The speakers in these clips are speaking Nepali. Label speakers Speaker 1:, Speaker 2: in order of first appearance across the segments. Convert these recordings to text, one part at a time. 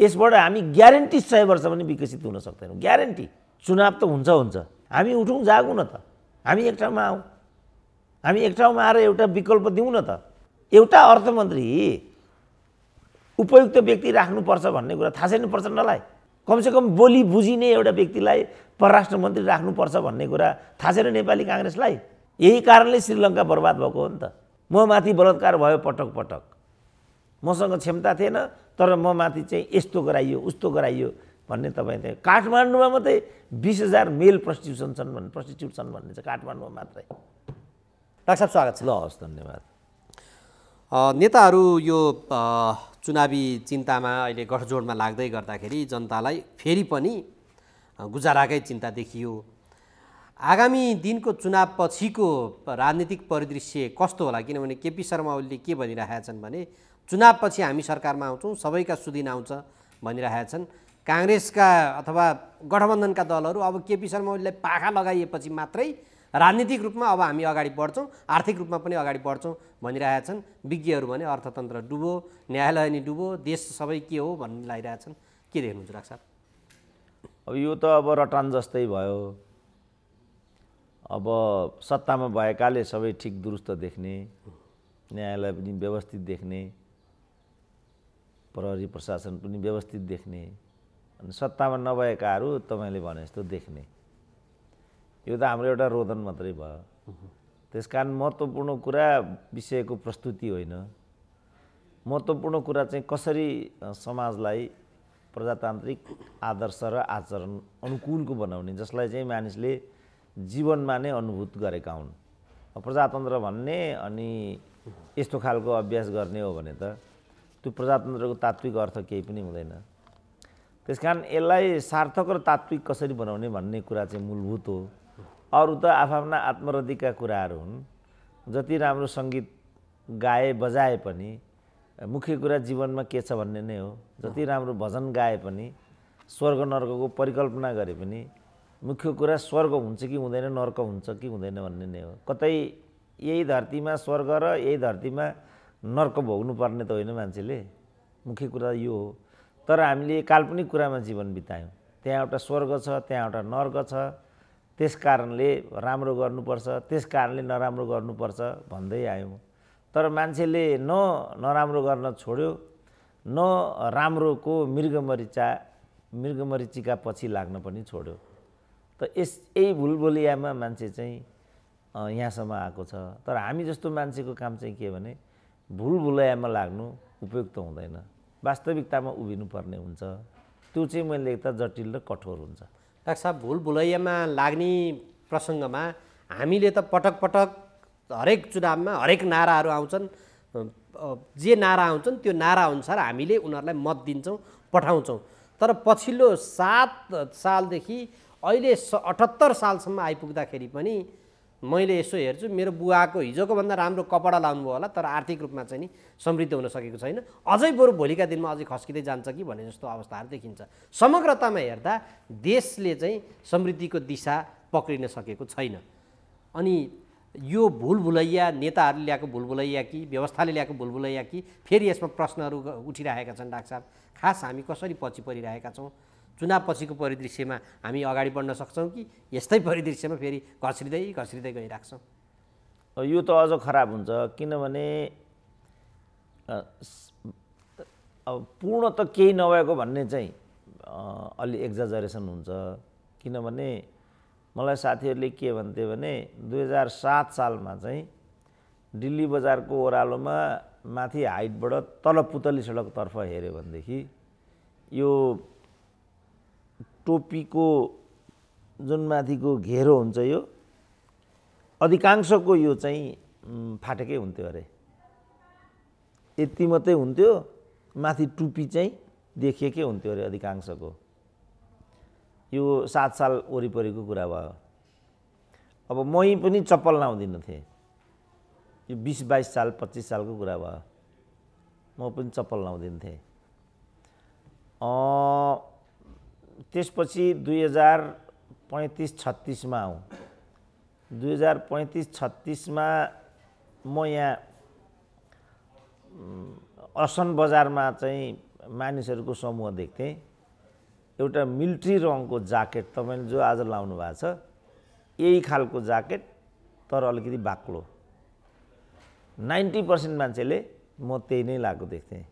Speaker 1: यसबाट हामी ग्यारेन्टी सय वर्ष पनि विकसित हुन सक्दैनौँ ग्यारेन्टी चुनाव त हुन्छ हुन्छ हामी उठौँ जागौँ न त हामी एक ठाउँमा आउँ हामी एक ठाउँमा आएर एउटा विकल्प दिउँ न त एउटा अर्थमन्त्री उपयुक्त व्यक्ति राख्नुपर्छ भन्ने कुरा थाहा छैन प्रचण्डलाई कमसेकम बोली बुझिने एउटा व्यक्तिलाई परराष्ट्र मन्त्री राख्नुपर्छ भन्ने कुरा थाहा छैन नेपाली काङ्ग्रेसलाई यही कारणले श्रीलङ्का बर्बाद भएको हो नि त म माथि बलात्कार भयो पटक पटक मसँग क्षमता थिएन तर म माथि चाहिँ यस्तो गराइयो उस्तो गराइयो भन्ने तपाईँ चाहिँ काठमाडौँमा मात्रै बिस हजार मेल प्रस्टिट्युसन छन् भन्ने प्रस्टिट्युट छन् भन्ने चाहिँ काठमाडौँमा मात्रै
Speaker 2: डाक्टर साहब स्वागत छ ल हवस् धन्यवाद नेताहरू यो चुनावी चिन्तामा अहिले गठजोडमा लाग्दै गर्दाखेरि जनतालाई फेरि पनि गुजाराकै चिन्ता देखियो आगामी दिनको चुनावपछिको राजनीतिक परिदृश्य कस्तो होला किनभने केपी शर्मा ओलीले के भनिरहेका छन् भने चुनावपछि हामी सरकारमा आउँछौँ सबैका सुदिन आउँछ भनिरहेका छन् काङ्ग्रेसका अथवा गठबन्धनका दलहरू अब केपी शर्मा ओलीलाई पाखा लगाइएपछि मात्रै राजनीतिक रूपमा अब हामी अगाडि बढ्छौँ आर्थिक रूपमा पनि अगाडि बढ्छौँ भनिरहेका छन् विज्ञहरू भने अर्थतन्त्र डुबो न्यायालय नि डुबो देश सबै के हो भन्ने लागिरहेछन् के देख्नुहुन्छ राख साहब
Speaker 1: अब यो त अब रटान जस्तै भयो अब सत्तामा भएकाले सबै ठिक दुरुस्त देख्ने न्यायालय पनि व्यवस्थित देख्ने प्रहरी प्रशासन पनि व्यवस्थित देख्ने अनि सत्तामा नभएकाहरू तपाईँले भने जस्तो देख्ने यो त हाम्रो एउटा रोदन मात्रै भयो त्यस कारण महत्त्वपूर्ण कुरा विषयको प्रस्तुति होइन महत्त्वपूर्ण कुरा चाहिँ कसरी समाजलाई प्रजातान्त्रिक आदर्श र आचरण अनुकूलको बनाउने जसलाई चाहिँ मानिसले जीवनमा नै अनुभूत गरेका हुन् प्रजातन्त्र भन्ने अनि यस्तो खालको अभ्यास गर्ने हो भने त त्यो प्रजातन्त्रको तात्विक अर्थ केही पनि हुँदैन त्यस कारण यसलाई सार्थक र तात्विक कसरी बनाउने भन्ने कुरा चाहिँ मूलभूत हो अरू त आफ्ना आत्मरतिका कुराहरू हुन् जति राम्रो सङ्गीत गाए बजाए पनि मुख्य कुरा जीवनमा के छ भन्ने नै हो जति राम्रो भजन गाए पनि स्वर्ग नर्कको परिकल्पना गरे पनि मुख्य कुरा स्वर्ग हुन्छ कि हुँदैन नर्क हुन्छ कि हुँदैन भन्ने नै हो कतै यही धरतीमा स्वर्ग र यही धरतीमा नर्क भोग्नुपर्ने त होइन मान्छेले मुख्य कुरा यो हो तर हामीले काल्पनिक कुरामा जीवन बितायौँ त्यहाँ एउटा स्वर्ग छ त्यहाँ एउटा नर्क छ त्यस कारणले राम्रो गर्नुपर्छ त्यस कारणले नराम्रो गर्नुपर्छ भन्दै आयौँ तर मान्छेले न नराम्रो गर्न छोड्यो न राम्रोको मृगमरिचा मृगमरिचिका पछि लाग्न पनि छोड्यो त यस यही भुलबुलियामा मान्छे चाहिँ यहाँसम्म आएको छ तर हामी जस्तो मान्छेको काम चाहिँ के भने भुलभुलयामा लाग्नु उपयुक्त हुँदैन वास्तविकतामा उभिनुपर्ने हुन्छ त्यो चाहिँ मैले लेख्दा जटिल र कठोर हुन्छ
Speaker 2: डाक्टर साहब भुलभुलैयामा लाग्ने प्रसङ्गमा हामीले त पटक पटक हरेक चुनावमा हरेक नाराहरू आउँछन् जे नारा आउँछन् त्यो नाराअनुसार हामीले उनीहरूलाई मत दिन्छौँ पठाउँछौँ तर पछिल्लो सात सालदेखि अहिले स अठहत्तर सालसम्म आइपुग्दाखेरि पनि मैले यसो हेर्छु मेरो बुवाको हिजोको भन्दा राम्रो कपडा लाउनु लाउनुभयो होला तर आर्थिक रूपमा चाहिँ नि समृद्ध हुन सकेको छैन अझै बरु भोलिका दिनमा अझै खस्किँदै जान्छ कि भन्ने जस्तो अवस्थाहरू देखिन्छ समग्रतामा हेर्दा देशले चाहिँ समृद्धिको दिशा पक्रिन सकेको छैन अनि यो भुलभुलैया नेताहरूले ल्याएको भुलभुलैया कि व्यवस्थाले ल्याएको भुलभुलैया कि फेरि यसमा प्रश्नहरू उठिरहेका छन् डाक्टर साहब खास हामी कसरी पछि परिरहेका छौँ चुनावपछिको परिदृश्यमा हामी अगाडि बढ्न सक्छौँ कि यस्तै परिदृश्यमा फेरि घस्रिँदै घस्रिँदै गइराख्छौँ यो त अझ खराब हुन्छ किनभने
Speaker 1: अब पूर्ण त केही नभएको भन्ने चाहिँ अलि एक्जाजरेसन हुन्छ किनभने मलाई साथीहरूले के भन्थे भने दुई हजार सात सालमा चाहिँ दिल्ली बजारको ओह्रालोमा माथि हाइटबाट तल पुतली सडकतर्फ हेऱ्यो भनेदेखि यो टोपीको जुन माथिको घेरो हुन्छ यो अधिकांशको यो चाहिँ फाटेकै हुन्थ्यो अरे यति मात्रै हुन्थ्यो माथि टुपी चाहिँ देखिएकै हुन्थ्यो अरे अधिकांशको यो सात साल वरिपरिको कुरा भयो अब मै पनि चप्पल लाउँदिन थिएँ यो बिस बाइस साल पच्चिस सालको कुरा भयो म पनि चप्पल लाउँदिन थिएँ त्यसपछि दुई हजार पैँतिस छत्तिसमा आउँ दुई हजार पैँतिस छत्तिसमा म यहाँ असन बजारमा चाहिँ मानिसहरूको समूह देख्थेँ एउटा मिल्ट्री रङको ज्याकेट तपाईँले जो आज लाउनु भएको छ यही खालको ज्याकेट तर अलिकति बाक्लो नाइन्टी पर्सेन्ट मान्छेले म त्यही नै लगाएको देख्थेँ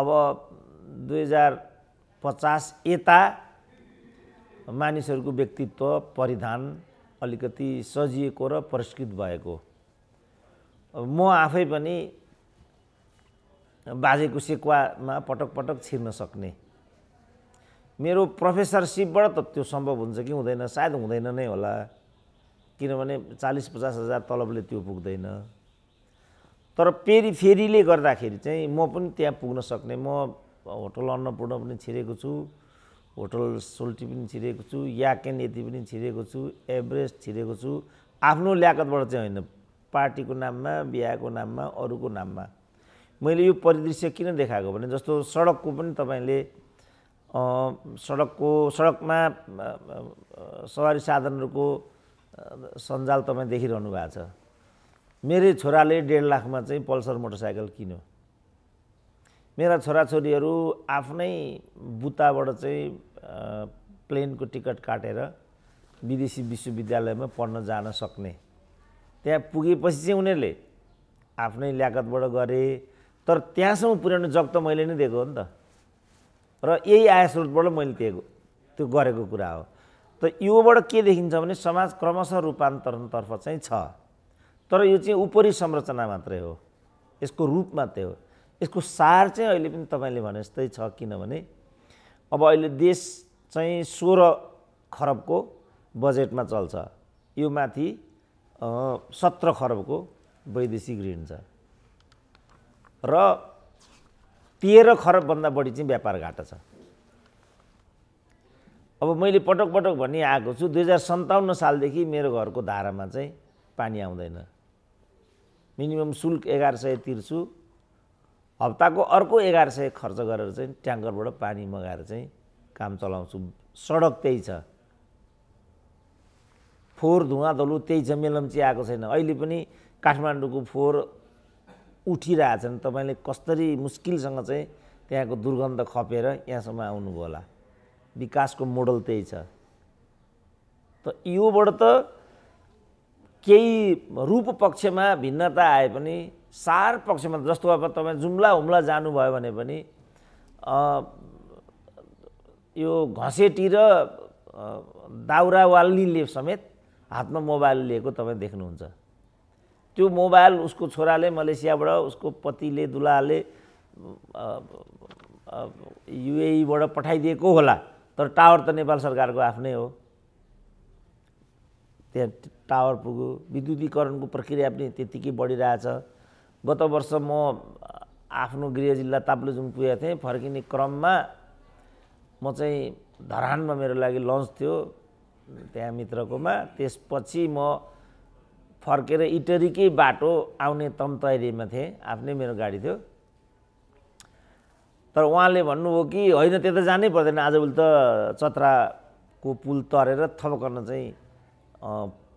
Speaker 1: अब दुई हजार पचास यता मानिसहरूको व्यक्तित्व परिधान अलिकति सजिएको र परिष्कृत भएको म आफै पनि बाजेको सेक्वामा पटक पटक छिर्न सक्ने मेरो प्रोफेसरसिपबाट त त्यो सम्भव हुन्छ कि हुँदैन सायद हुँदैन नै होला किनभने चालिस पचास हजार तलबले त्यो पुग्दैन तर पेरि फेरिले गर्दाखेरि चाहिँ म पनि त्यहाँ पुग्न सक्ने म होटल अन्नपूर्ण पनि छिरेको छु होटल सोल्टी पनि छिरेको छु याकेन यति पनि छिरेको छु एभरेस्ट छिरेको छु आफ्नो ल्याकतबाट चाहिँ होइन पार्टीको नाममा बिहाको नाममा अरूको नाममा मैले यो परिदृश्य किन देखाएको भने जस्तो सडकको पनि तपाईँले सडकको सडकमा सवारी साधनहरूको सञ्जाल तपाईँ देखिरहनु भएको छ मेरै छोराले डेढ लाखमा चाहिँ पल्सर मोटरसाइकल किन्यो मेरा छोराछोरीहरू आफ्नै बुताबाट चाहिँ प्लेनको टिकट काटेर विदेशी विश्वविद्यालयमा पढ्न जान सक्ने त्यहाँ पुगेपछि चाहिँ उनीहरूले आफ्नै ल्याकतबाट गरे तर त्यहाँसम्म पुर्याउने जग त मैले नै दिएको हो नि त र यही आय स्रोतबाट मैले दिएको त्यो गरेको कुरा हो त योबाट के देखिन्छ भने समाज क्रमशः रूपान्तरणतर्फ चाहिँ छ तर यो चाहिँ उपरी संरचना मात्रै हो यसको रूप मात्रै हो यसको सार चाहिँ अहिले पनि तपाईँले भने जस्तै छ किनभने अब अहिले देश चाहिँ सोह्र खरबको बजेटमा चल्छ यो माथि सत्र खरबको वैदेशिक ऋण छ र तेह्र खरबभन्दा बढी चाहिँ व्यापार घाटा छ अब मैले पटक पटक भनिआएको छु दुई हजार सन्ताउन्न सालदेखि मेरो घरको धारामा चाहिँ पानी आउँदैन मिनिमम शुल्क एघार सय तिर्छु हप्ताको अर्को एघार सय खर्च गरेर चाहिँ ट्याङ्करबाट पानी मगाएर चाहिँ काम चलाउँछु सडक त्यही छ फोहोर धुवा धुलो त्यही मेलम्ची आएको छैन अहिले पनि काठमाडौँको फोहोर उठिरहेछन् तपाईँले कसरी मुस्किलसँग चाहिँ त्यहाँको दुर्गन्ध खपेर यहाँसम्म आउनुभयो होला विकासको मोडल त्यही छ त योबाट त केही रूप पक्षमा भिन्नता आए पनि सार पक्षमा जस्तो अब तपाईँ जुम्ला हुम्ला जानुभयो भने पनि यो घसेटी र दाउरावालीले समेत हातमा मोबाइल लिएको तपाईँ देख्नुहुन्छ त्यो मोबाइल उसको छोराले मलेसियाबाट उसको पतिले दुलाले युएईबाट पठाइदिएको होला तर टावर त नेपाल सरकारको आफ्नै हो त्यहाँ टावर पुग्यो विद्युतीकरणको प्रक्रिया पनि त्यत्तिकै बढिरहेछ गत वर्ष म आफ्नो गृह जिल्ला ताप्लेजुङ पुगेको थिएँ फर्किने क्रममा म चाहिँ धरानमा मेरो लागि लन्च थियो त्यहाँ मित्रकोमा त्यसपछि म फर्केर इटरीकै बाटो आउने तयारीमा थिएँ आफ्नै मेरो गाडी थियो तर उहाँले भन्नुभयो कि होइन त जानै पर्दैन आजभोलि त चत्राको पुल तरेर थपकर्न चाहिँ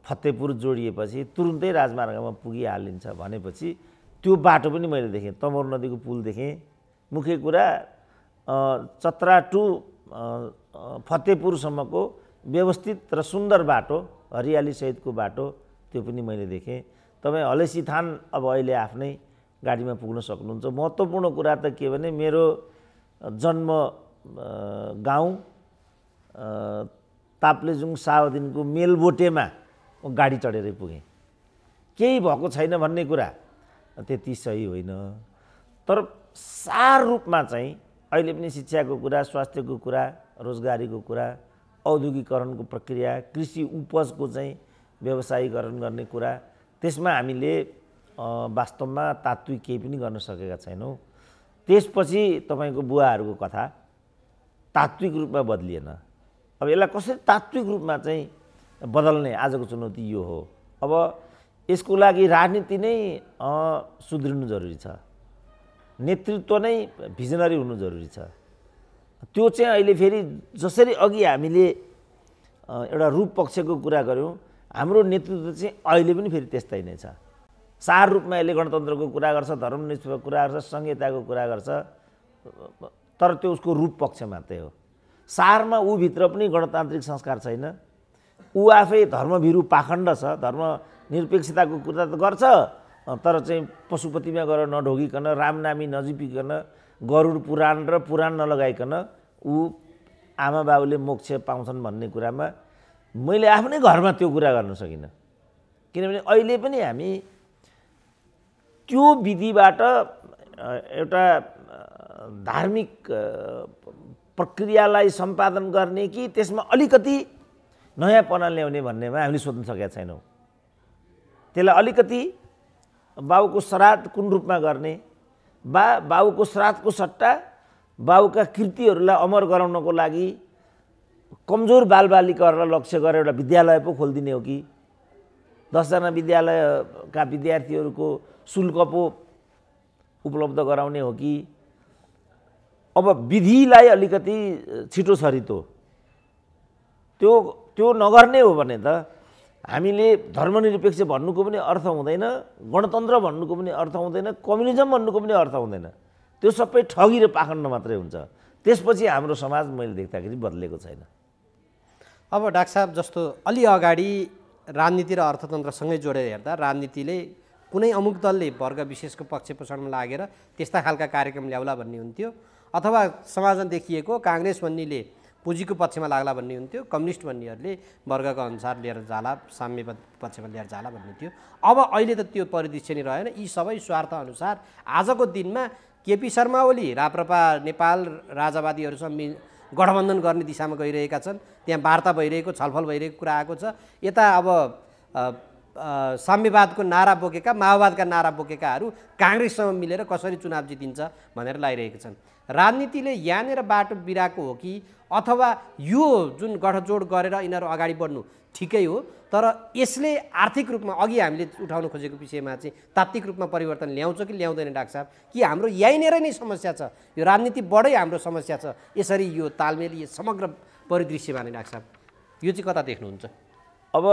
Speaker 1: फतेपुर जोडिएपछि तुरुन्तै राजमार्गमा पुगिहालिन्छ भनेपछि त्यो बाटो पनि मैले देखेँ तमोर नदीको पुल देखेँ मुख्य कुरा चत्रा टु फतेहपुरसम्मको व्यवस्थित र सुन्दर बाटो हरियाली सहितको बाटो त्यो पनि मैले देखेँ तपाईँ हलेसी थान अब अहिले आफ्नै गाडीमा पुग्न सक्नुहुन्छ महत्त्वपूर्ण कुरा त के भने मेरो जन्म गाउँ ताप्लेजुङ सावदिनको मेलबोटेमा म गाडी चढेरै पुगेँ केही भएको छैन भन्ने कुरा त्यति सही होइन तर सार रूपमा चाहिँ अहिले पनि शिक्षाको कुरा स्वास्थ्यको कुरा रोजगारीको कुरा औद्योगिकरणको प्रक्रिया कृषि उपजको चाहिँ व्यवसायीकरण गर्ने कुरा त्यसमा हामीले वास्तवमा तात्विक केही पनि गर्न सकेका छैनौँ त्यसपछि तपाईँको बुवाहरूको कथा तात्विक रूपमा बदलिएन अब यसलाई कसरी तात्विक रूपमा चाहिँ बदल्ने आजको चुनौती यो हो अब यसको लागि राजनीति नै सुध्रिनु जरुरी छ नेतृत्व नै भिजनरी हुनु जरुरी छ त्यो चाहिँ अहिले फेरि जसरी अघि हामीले एउटा रूप पक्षको कुरा गऱ्यौँ हाम्रो नेतृत्व चाहिँ अहिले पनि फेरि त्यस्तै नै छ सार रूपमा यसले गणतन्त्रको कुरा गर्छ धर्मनिष्ठको कुरा गर्छ संहिताको कुरा गर्छ तर त्यो उसको रूप पक्ष मात्रै हो सारमा ऊभित्र पनि गणतान्त्रिक संस्कार छैन ऊ आफै धर्मभिरू पाखण्ड छ धर्म निरपेक्षताको कुरा त गर्छ तर चाहिँ पशुपतिमा गएर नढोगिकन रामनामी नजिपिकन गरुड पुराण र पुराण नलगाइकन ऊ आमा बाबुले मोक्ष पाउँछन् भन्ने कुरामा मैले आफ्नै घरमा त्यो कुरा गर्न सकिनँ किनभने अहिले पनि हामी त्यो विधिबाट एउटा धार्मिक प्रक्रियालाई सम्पादन गर्ने कि त्यसमा अलिकति नयाँपना ल्याउने भन्नेमा हामीले सोध्न सकेका छैनौँ त्यसलाई अलिकति बाउको श्राद्ध कुन रूपमा गर्ने बा बाउको श्राद्धको सट्टा बाउका कृतिहरूलाई अमर गराउनको लागि कमजोर बालबालिकाहरूलाई लक्ष्य गरेर एउटा विद्यालय पो खोलिदिने हो कि दसजना विद्यालयका विद्यार्थीहरूको शुल्क पो उपलब्ध गराउने हो कि अब विधिलाई अलिकति छिटो छरितो त्यो त्यो नगर्ने हो भने त हामीले धर्मनिरपेक्ष भन्नुको पनि अर्थ हुँदैन गणतन्त्र भन्नुको पनि अर्थ हुँदैन कम्युनिजम भन्नुको पनि अर्थ हुँदैन त्यो सबै ठगी र पाखण्ड मात्रै हुन्छ
Speaker 2: त्यसपछि हाम्रो समाज मैले देख्दाखेरि बदलेको छैन अब डाक्टर साहब जस्तो अलि अगाडि राजनीति र अर्थतन्त्रसँगै जोडेर हेर्दा राजनीतिले कुनै अमुक दलले वर्ग विशेषको पक्ष पोषणमा लागेर त्यस्ता खालका कार्यक्रम ल्याउला भन्ने हुन्थ्यो अथवा समाजमा देखिएको काङ्ग्रेस भन्नेले पुँजीको पक्षमा लाग्ला भन्ने हुन्थ्यो कम्युनिस्ट भन्नेहरूले वर्गको अनुसार लिएर जाला साम्य पक्षमा लिएर जाला भन्ने थियो अब अहिले त त्यो परिदृश्य नै रहेन यी सबै स्वार्थअनुसार आजको दिनमा केपी शर्मा ओली राप्रपा नेपाल राजावादीहरूसँग मि गठबन्धन गर्ने दिशामा गइरहेका छन् त्यहाँ वार्ता भइरहेको छलफल भइरहेको कुरा आएको छ यता अब साम्यवादको नारा बोकेका माओवादका नारा बोकेकाहरू काङ्ग्रेससँग मिलेर कसरी चुनाव जितिन्छ भनेर लगाइरहेका छन् राजनीतिले यहाँनिर बाटो बिराएको हो कि अथवा यो जुन गठजोड गरेर यिनीहरू अगाडि बढ्नु ठिकै हो तर यसले आर्थिक रूपमा अघि हामीले उठाउन खोजेको विषयमा चाहिँ तात्विक रूपमा परिवर्तन ल्याउँछ कि ल्याउँदैन डाक्टर साहब कि हाम्रो यहीँनिर नै समस्या छ यो राजनीति बढै हाम्रो समस्या छ यसरी यो तालमेल यो समग्र परिदृश्यमा नै डाक्टर साहब यो चाहिँ कता देख्नुहुन्छ अब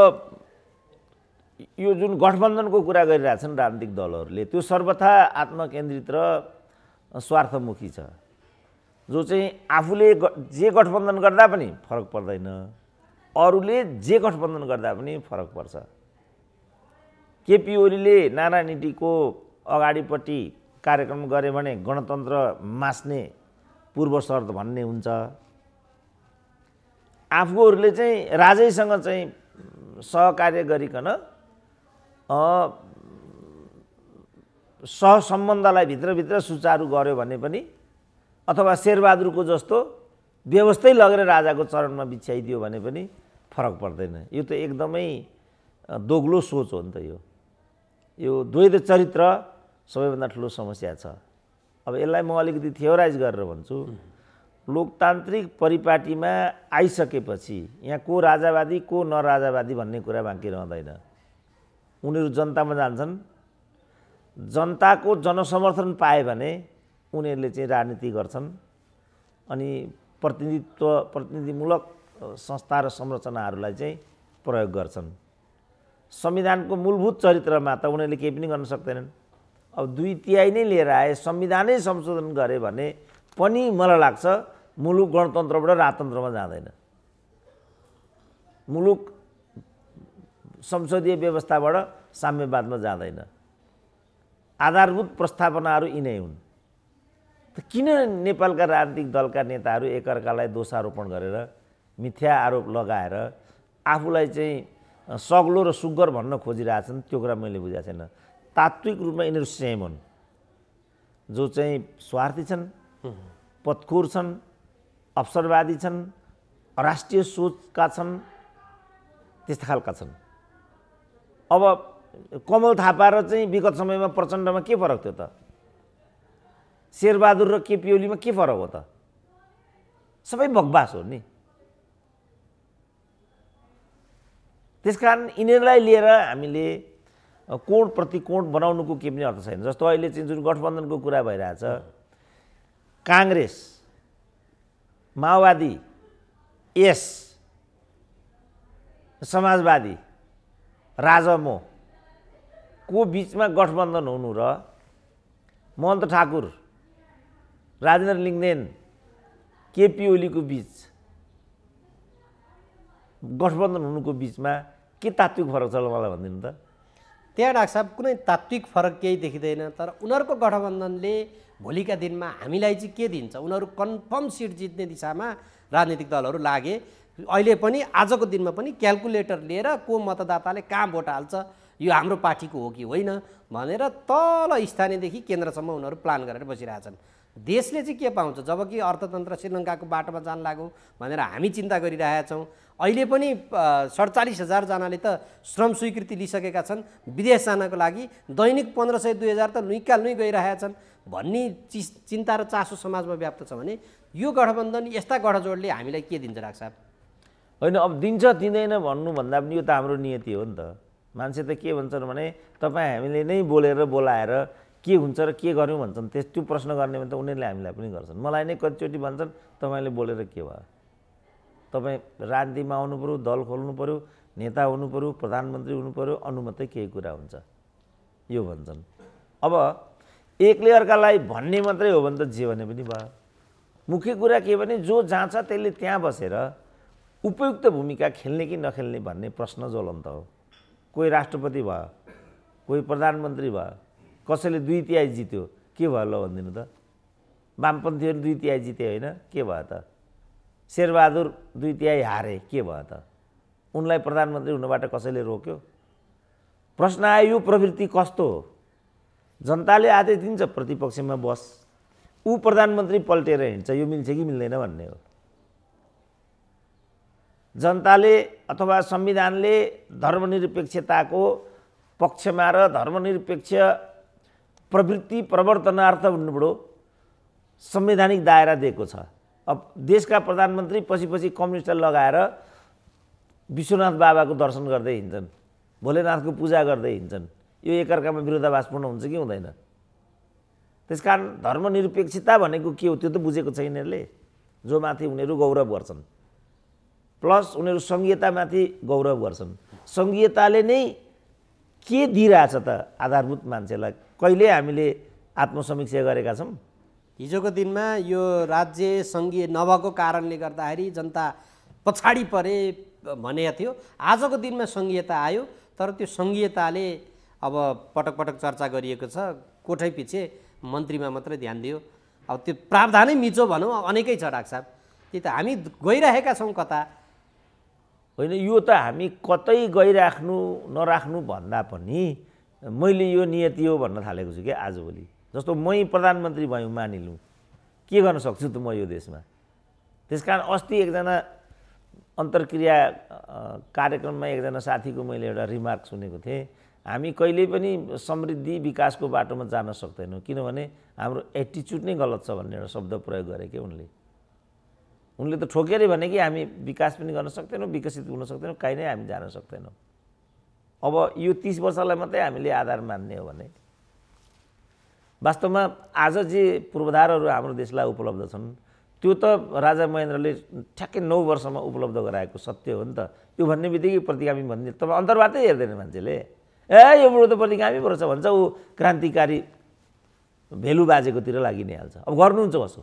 Speaker 2: यो जुन गठबन्धनको कुरा गरिरहेछन् राजनीतिक दलहरूले
Speaker 1: त्यो सर्वथा आत्मकेन्द्रित र स्वार्थमुखी छ जो चाहिँ आफूले जे गठबन्धन गर्दा पनि फरक पर्दैन अरूले जे गठबन्धन गर्दा पनि फरक पर्छ केपी ओलीले निटीको अगाडिपट्टि कार्यक्रम गरे भने गणतन्त्र मास्ने पूर्व शर्त भन्ने हुन्छ आफूहरूले चाहिँ राजैसँग चाहिँ सहकार्य गरिकन सहसम्बन्धलाई भित्रभित्र सुचारू गर्यो भने पनि अथवा शेरबहादुरको जस्तो व्यवस्थै लगेर राजाको चरणमा बिछ्याइदियो भने पनि फरक पर्दैन यो त एकदमै दोग्लो सोच हो नि त यो यो द्वैध चरित्र सबैभन्दा ठुलो समस्या छ अब यसलाई म अलिकति थियोराइज गरेर भन्छु लोकतान्त्रिक परिपाटीमा आइसकेपछि यहाँ को राजावादी को नराजावादी भन्ने कुरा बाँकी रहँदैन उनीहरू जनतामा जान्छन् जनताको जनसमर्थन पाए भने उनीहरूले चाहिँ राजनीति गर्छन् अनि प्रतिनिधित्व प्रतिनिधिमूलक संस्था र संरचनाहरूलाई चाहिँ प्रयोग गर्छन् संविधानको मूलभूत चरित्रमा त उनीहरूले केही पनि गर्न सक्दैनन् अब दुई तिहाई नै लिएर आए संविधानै संशोधन गरे भने पनि मलाई लाग्छ मुलुक गणतन्त्रबाट राजतन्त्रमा जाँदैन मुलुक संसदीय व्यवस्थाबाट साम्यवादमा जाँदैन आधारभूत प्रस्थापनाहरू यिनै हुन् त किन नेपालका राजनीतिक दलका नेताहरू एकअर्कालाई दोषारोपण गरेर मिथ्या आरोप लगाएर आफूलाई चाहिँ सग्लो र सुग्गर भन्न खोजिरहेछन् त्यो कुरा मैले बुझाएको छैन तात्विक रूपमा यिनीहरू सेम हुन् जो चाहिँ स्वार्थी छन् पत्खुर छन् अवसरवादी छन् राष्ट्रिय सोचका छन् त्यस्ता खालका छन् अब कमल थापा र चाहिँ विगत समयमा प्रचण्डमा के फरक थियो त शेरबहादुर र ओलीमा के फरक हो त सबै बकबास हो नि त्यस कारण यिनीहरूलाई लिएर हामीले कोण प्रतिकोण बनाउनुको केही पनि अर्थ छैन जस्तो अहिले चाहिँ जुन गठबन्धनको कुरा भइरहेछ काङ्ग्रेस माओवादी यस समाजवादी राजमो को बिचमा गठबन्धन हुनु र महन्त ठाकुर राजेन्द्र लिङ्गदेन केपी ओलीको बिच गठबन्धन हुनुको बिचमा
Speaker 2: के तात्विक फरक छ मलाई भनिदिनु त त्यहाँ डाक्टर साहब कुनै तात्विक फरक केही देखिँदैन तर उनीहरूको गठबन्धनले भोलिका दिनमा हामीलाई चाहिँ के दिन्छ उनीहरू कन्फर्म सिट जित्ने दिशामा राजनीतिक दलहरू लागे अहिले पनि आजको दिनमा पनि क्यालकुलेटर लिएर को मतदाताले कहाँ भोट हाल्छ यो हाम्रो पार्टीको हो कि होइन भनेर तल स्थानीयदेखि केन्द्रसम्म उनीहरू प्लान गरेर बसिरहेछन् देशले चाहिँ के पाउँछ जब कि अर्थतन्त्र श्रीलङ्काको बाटोमा जान लाग्यो भनेर हामी चिन्ता गरिरहेका छौँ अहिले पनि सडचालिस हजारजनाले त श्रम स्वीकृति लिइसकेका छन् विदेश जानको लागि दैनिक पन्ध्र सय दुई हजार त लुइका लुइँ छन् भन्ने चिज चिन्ता र चासो समाजमा व्याप्त छ भने यो गठबन्धन यस्ता गठजोडले हामीलाई के दिन्छ राख्छ साहब
Speaker 1: होइन अब दिन्छ दिँदैन भन्नुभन्दा पनि यो त हाम्रो नियति हो नि त मान्छे त के भन्छन् भने तपाईँ हामीले नै बोलेर बोलाएर के हुन्छ र के गर्यौँ भन्छन् त्यस त्यो प्रश्न गर्ने भने त उनीहरूले हामीलाई पनि गर्छन् मलाई नै कतिचोटि भन्छन् तपाईँले बोलेर के भयो तपाईँ राजनीतिमा आउनु पऱ्यो दल खोल्नु पऱ्यो नेता हुनु पऱ्यो प्रधानमन्त्री हुनु पऱ्यो अनुमतै केही कुरा हुन्छ यो भन्छन् अब एकले अर्कालाई भन्ने मात्रै हो भने त जे भने पनि भयो मुख्य कुरा के भने जो जहाँ छ त्यसले त्यहाँ बसेर उपयुक्त भूमिका खेल्ने कि नखेल्ने भन्ने प्रश्न ज्वलन्त हो कोही राष्ट्रपति भयो कोही प्रधानमन्त्री भयो कसैले दुई तिहाई जित्यो के भयो ल भनिदिनु त वामपन्थीहरू दुई तिहाई जिते होइन के भयो त शेरबहादुर दुई तिहाई हारे के भयो त उनलाई प्रधानमन्त्री हुनबाट कसैले रोक्यो प्रश्न आयो यो प्रवृत्ति कस्तो हो जनताले आदेश दिन्छ प्रतिपक्षमा बस ऊ प्रधानमन्त्री पल्टेर हिँड्छ यो मिल्छ कि मिल्दैन भन्ने हो जनताले अथवा संविधानले धर्मनिरपेक्षताको पक्षमा र धर्मनिरपेक्ष प्रवृत्ति प्रवर्तनार्थ भन्नुबाट संवैधानिक दायरा दिएको छ अब देशका प्रधानमन्त्री पछि पछि कम्युनिस्टलाई लगाएर विश्वनाथ बाबाको दर्शन गर्दै हिँड्छन् भोलेनाथको पूजा गर्दै हिँड्छन् यो एकअर्कामा विरोधाभासपूर्ण हुन्छ कि हुँदैन त्यस कारण धर्मनिरपेक्षता भनेको के हो त्यो त बुझेको छ यिनीहरूले जो माथि उनीहरू गौरव गर्छन् प्लस उनीहरू सङ्घीयतामाथि गौरव गर्छन् सङ्घीयताले नै के दिइरहेछ त आधारभूत मान्छेलाई कहिले
Speaker 2: हामीले आत्मसमीक्षा गरेका छौँ हिजोको दिनमा यो राज्य सङ्घीय नभएको कारणले गर्दाखेरि जनता पछाडि परे भनेको थियो आजको दिनमा सङ्घीयता आयो तर त्यो सङ्घीयताले अब पटक पटक चर्चा गरिएको छ कोठै पछि मन्त्रीमा मात्रै ध्यान दियो अब त्यो प्रावधानै मिचो भनौँ अनेकै छ डाक्टर साहब त्यही त हामी गइरहेका छौँ कता होइन यो त हामी
Speaker 1: कतै गइराख्नु नराख्नु भन्दा पनि मैले यो नियति हो भन्न थालेको छु कि आजभोलि जस्तो मै प्रधानमन्त्री भयौँ मानिलुँ के गर्न सक्छु त म यो देशमा त्यस कारण अस्ति एकजना अन्तर्क्रिया कार्यक्रममा एकजना साथीको मैले एउटा रिमार्क सुनेको थिएँ हामी कहिल्यै पनि समृद्धि विकासको बाटोमा जान सक्दैनौँ किनभने हाम्रो एटिच्युड नै गलत छ भन्ने एउटा शब्द प्रयोग गरे कि उनले उनले त ठोकेरै भने कि हामी विकास पनि गर्न सक्दैनौँ विकसित हुन सक्दैनौँ कहीँ नै हामी जान सक्दैनौँ अब यो तिस वर्षलाई मात्रै हामीले आधार मान्ने हो भने वास्तवमा आज जे पूर्वाधारहरू हाम्रो देशलाई उपलब्ध छन् त्यो त राजा महेन्द्रले ठ्याक्कै नौ वर्षमा उपलब्ध गराएको सत्य हो नि त यो भन्ने बित्तिकै प्रतिगामी भन्ने तब अन्तर्वातै हेर्दैन मान्छेले ए यो बुढो त प्रतिगामी पो भन्छ ऊ क्रान्तिकारी भेलु बाजेकोतिर लागि नै हाल्छ अब गर्नुहुन्छ कसो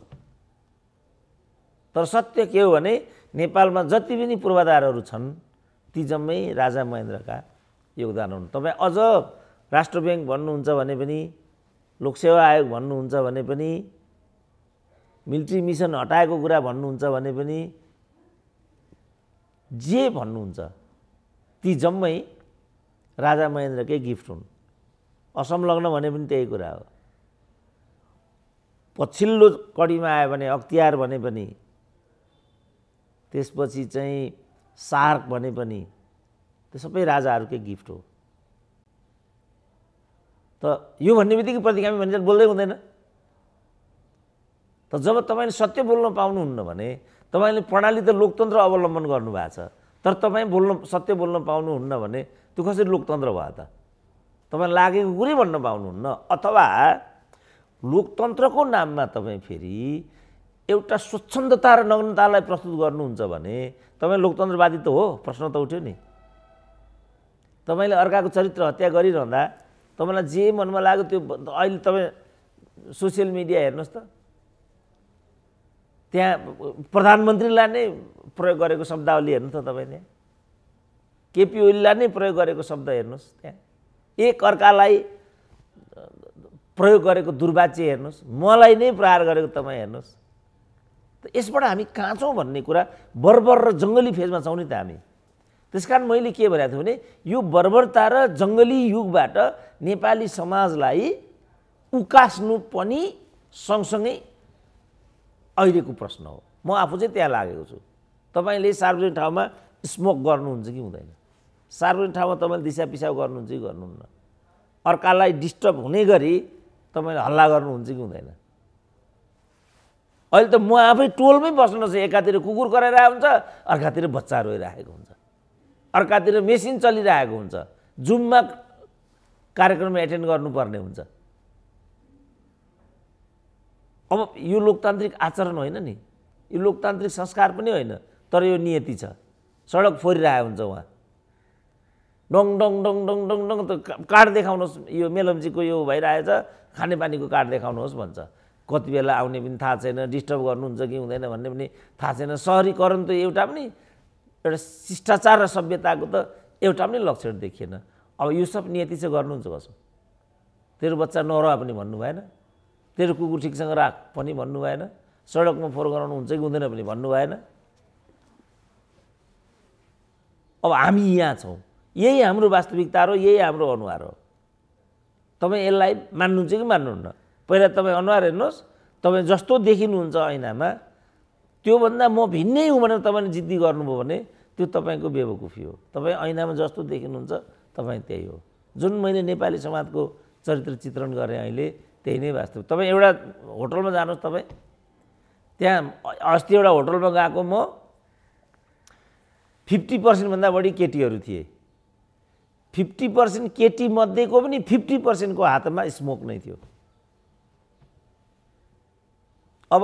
Speaker 1: तर सत्य के हो भने नेपालमा जति पनि पूर्वाधारहरू छन् ती जम्मै राजा महेन्द्रका योगदान हुनु तपाईँ अझ राष्ट्र ब्याङ्क भन्नुहुन्छ भने पनि लोकसेवा आयोग भन्नुहुन्छ भने पनि मिलिट्री मिसन हटाएको कुरा भन्नुहुन्छ भने पनि जे भन्नुहुन्छ ती जम्मै राजा महेन्द्रकै गिफ्ट हुन् असंलग्न भने पनि त्यही कुरा हो पछिल्लो कडीमा आयो भने अख्तियार भने पनि त्यसपछि चाहिँ सार्क भने पनि त्यो सबै राजाहरूकै गिफ्ट हो त यो भन्ने बित्तिकै प्रतिगामी भन्छ बोल्दै हुँदैन त जब तपाईँले सत्य बोल्न पाउनुहुन्न भने तपाईँले प्रणाली त लोकतन्त्र अवलम्बन गर्नुभएको छ तर तपाईँ बोल्न सत्य बोल्न पाउनुहुन्न भने त्यो कसरी लोकतन्त्र भयो त तपाईँ लागेको कुरै भन्न पाउनुहुन्न अथवा लोकतन्त्रको नाममा तपाईँ फेरि एउटा स्वच्छन्दता र नग्नतालाई प्रस्तुत गर्नुहुन्छ भने तपाईँ लोकतन्त्रवादी त हो प्रश्न त उठ्यो नि तपाईँले अर्काको चरित्र हत्या गरिरहँदा तपाईँलाई जे मनमा लाग्यो त्यो अहिले तपाईँ सोसियल मिडिया हेर्नुहोस् त त्यहाँ प्रधानमन्त्रीलाई नै प्रयोग गरेको शब्दावली हेर्नु त तपाईँले केपी ओलीलाई नै प्रयोग गरेको शब्द हेर्नुहोस् त्यहाँ एक अर्कालाई प्रयोग गरेको दुर्वाच्य हेर्नुहोस् मलाई नै प्रहार गरेको तपाईँ हेर्नुहोस् त यसबाट हामी कहाँ छौँ भन्ने कुरा बर्बर र जङ्गली फेजमा छौँ नि त हामी त्यस कारण मैले के भनेको थिएँ भने यो बर्बरता र जङ्गली युगबाट नेपाली समाजलाई उकास्नु पनि सँगसँगै अहिलेको प्रश्न हो म आफू चाहिँ त्यहाँ लागेको छु तपाईँले सार्वजनिक ठाउँमा स्मोक गर्नुहुन्छ कि हुँदैन सार्वजनिक ठाउँमा तपाईँले दिसा पिसाब गर्नुहुन्छ कि गर्नुहुन्न अर्कालाई डिस्टर्ब हुने गरी तपाईँले हल्ला गर्नुहुन्छ कि हुँदैन अहिले त म आफै टोलमै बस्नु छ एकातिर कुकुर कराइरहेको हुन्छ अर्कातिर बच्चा रोइराखेको हुन्छ अर्कातिर मेसिन चलिरहेको हुन्छ जुममा कार्यक्रम एटेन्ड गर्नुपर्ने हुन्छ अब यो लोकतान्त्रिक आचरण होइन नि यो लोकतान्त्रिक संस्कार पनि होइन तर यो नियति छ सडक फोरिरहेको हुन्छ उहाँ डङ डङ डङ डङ डङ डङ त कार्ड देखाउनुहोस् यो मेलम्चीको यो भइरहेछ खानेपानीको कार्ड देखाउनुहोस् भन्छ कति बेला आउने पनि थाहा छैन डिस्टर्ब गर्नुहुन्छ कि हुँदैन भन्ने पनि थाहा छैन सहरीकरण त एउटा पनि एउटा शिष्टाचार र सभ्यताको त एउटा पनि लक्षण देखिएन अब यो सब नियति चाहिँ गर्नुहुन्छ कसो तेरो बच्चा नरह पनि भन्नु भएन तेरो कुकुर ठिकसँग राख पनि भन्नु भएन सडकमा फोहोर गराउनु हुन्छ कि हुँदैन पनि भन्नु भएन अब हामी यहाँ छौँ यही हाम्रो वास्तविकता हो यही हाम्रो अनुहार हो तपाईँ यसलाई मान्नुहुन्छ कि मान्नुहुन्न पहिला तपाईँ अनुहार हेर्नुहोस् तपाईँ जस्तो देखिनुहुन्छ ऐनामा त्योभन्दा म भिन्नै हुँ भनेर तपाईँले जिद्दी गर्नुभयो भने त्यो तपाईँको बेवकुफी हो तपाईँ ऐनामा जस्तो देखिनुहुन्छ तपाईँ त्यही हो जुन मैले नेपाली समाजको चरित्र चित्रण गरेँ अहिले त्यही नै वास्तव तपाईँ एउटा होटलमा जानुहोस् तपाईँ त्यहाँ अस्ति एउटा होटलमा गएको म फिफ्टी पर्सेन्टभन्दा बढी केटीहरू थिएँ फिफ्टी पर्सेन्ट केटी मध्येको पनि फिफ्टी पर्सेन्टको हातमा स्मोक नै थियो अब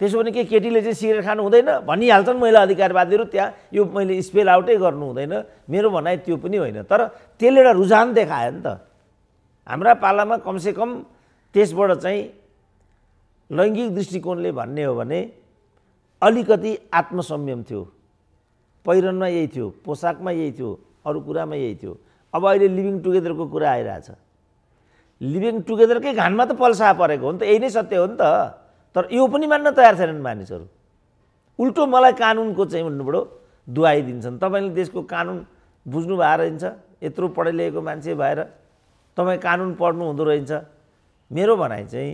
Speaker 1: त्यसो भने के केटीले चाहिँ सिगरेट खानु हुँदैन भनिहाल्छन् महिला अधिकारवादीहरू त्यहाँ यो मैले स्पेल आउटै गर्नु हुँदैन मेरो भनाइ त्यो पनि होइन तर त्यसले एउटा रुझान देखायो नि त हाम्रा पालामा कमसेकम त्यसबाट चाहिँ लैङ्गिक दृष्टिकोणले भन्ने हो भने अलिकति आत्मसंयम थियो पहिरनमा यही थियो पोसाकमा यही थियो अरू कुरामा यही थियो अब अहिले लिभिङ टुगेदरको कुरा आइरहेछ लिभिङ टुगेदरकै घानमा त पल्सा परेको हो नि त यही नै सत्य हो नि त तर यो पनि मान्न तयार छैनन् मानिसहरू उल्टो मलाई कानुनको चाहिँ भन्नुबाट दुवाई दिन्छन् तपाईँले देशको कानुन बुझ्नु भएर यत्रो पढे लेखेको मान्छे भएर तपाईँ कानुन पढ्नु हुँदो रहेछ मेरो भनाइ चाहिँ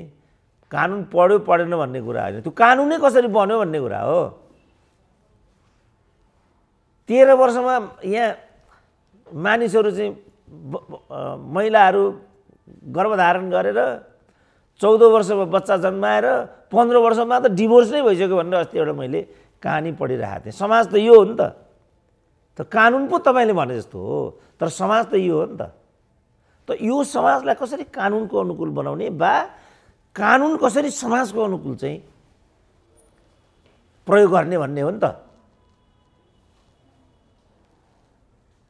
Speaker 1: कानुन पढ्यो पढेन भन्ने कुरा होइन त्यो कानुनै कसरी बन्यो भन्ने कुरा हो तेह्र वर्षमा यहाँ मानिसहरू चाहिँ महिलाहरू गर्भधारण गरेर चौध वर्षमा बच्चा जन्माएर पन्ध्र वर्षमा त डिभोर्स नै भइसक्यो भनेर अस्ति एउटा मैले कहानी पढिरहेको थिएँ समाज त यो हो नि त त कानुन पो तपाईँले भने जस्तो हो तर समाज त यो हो नि त त यो समाजलाई कसरी कानुनको अनुकूल बनाउने वा कानुन कसरी समाजको अनुकूल चाहिँ प्रयोग गर्ने भन्ने हो नि त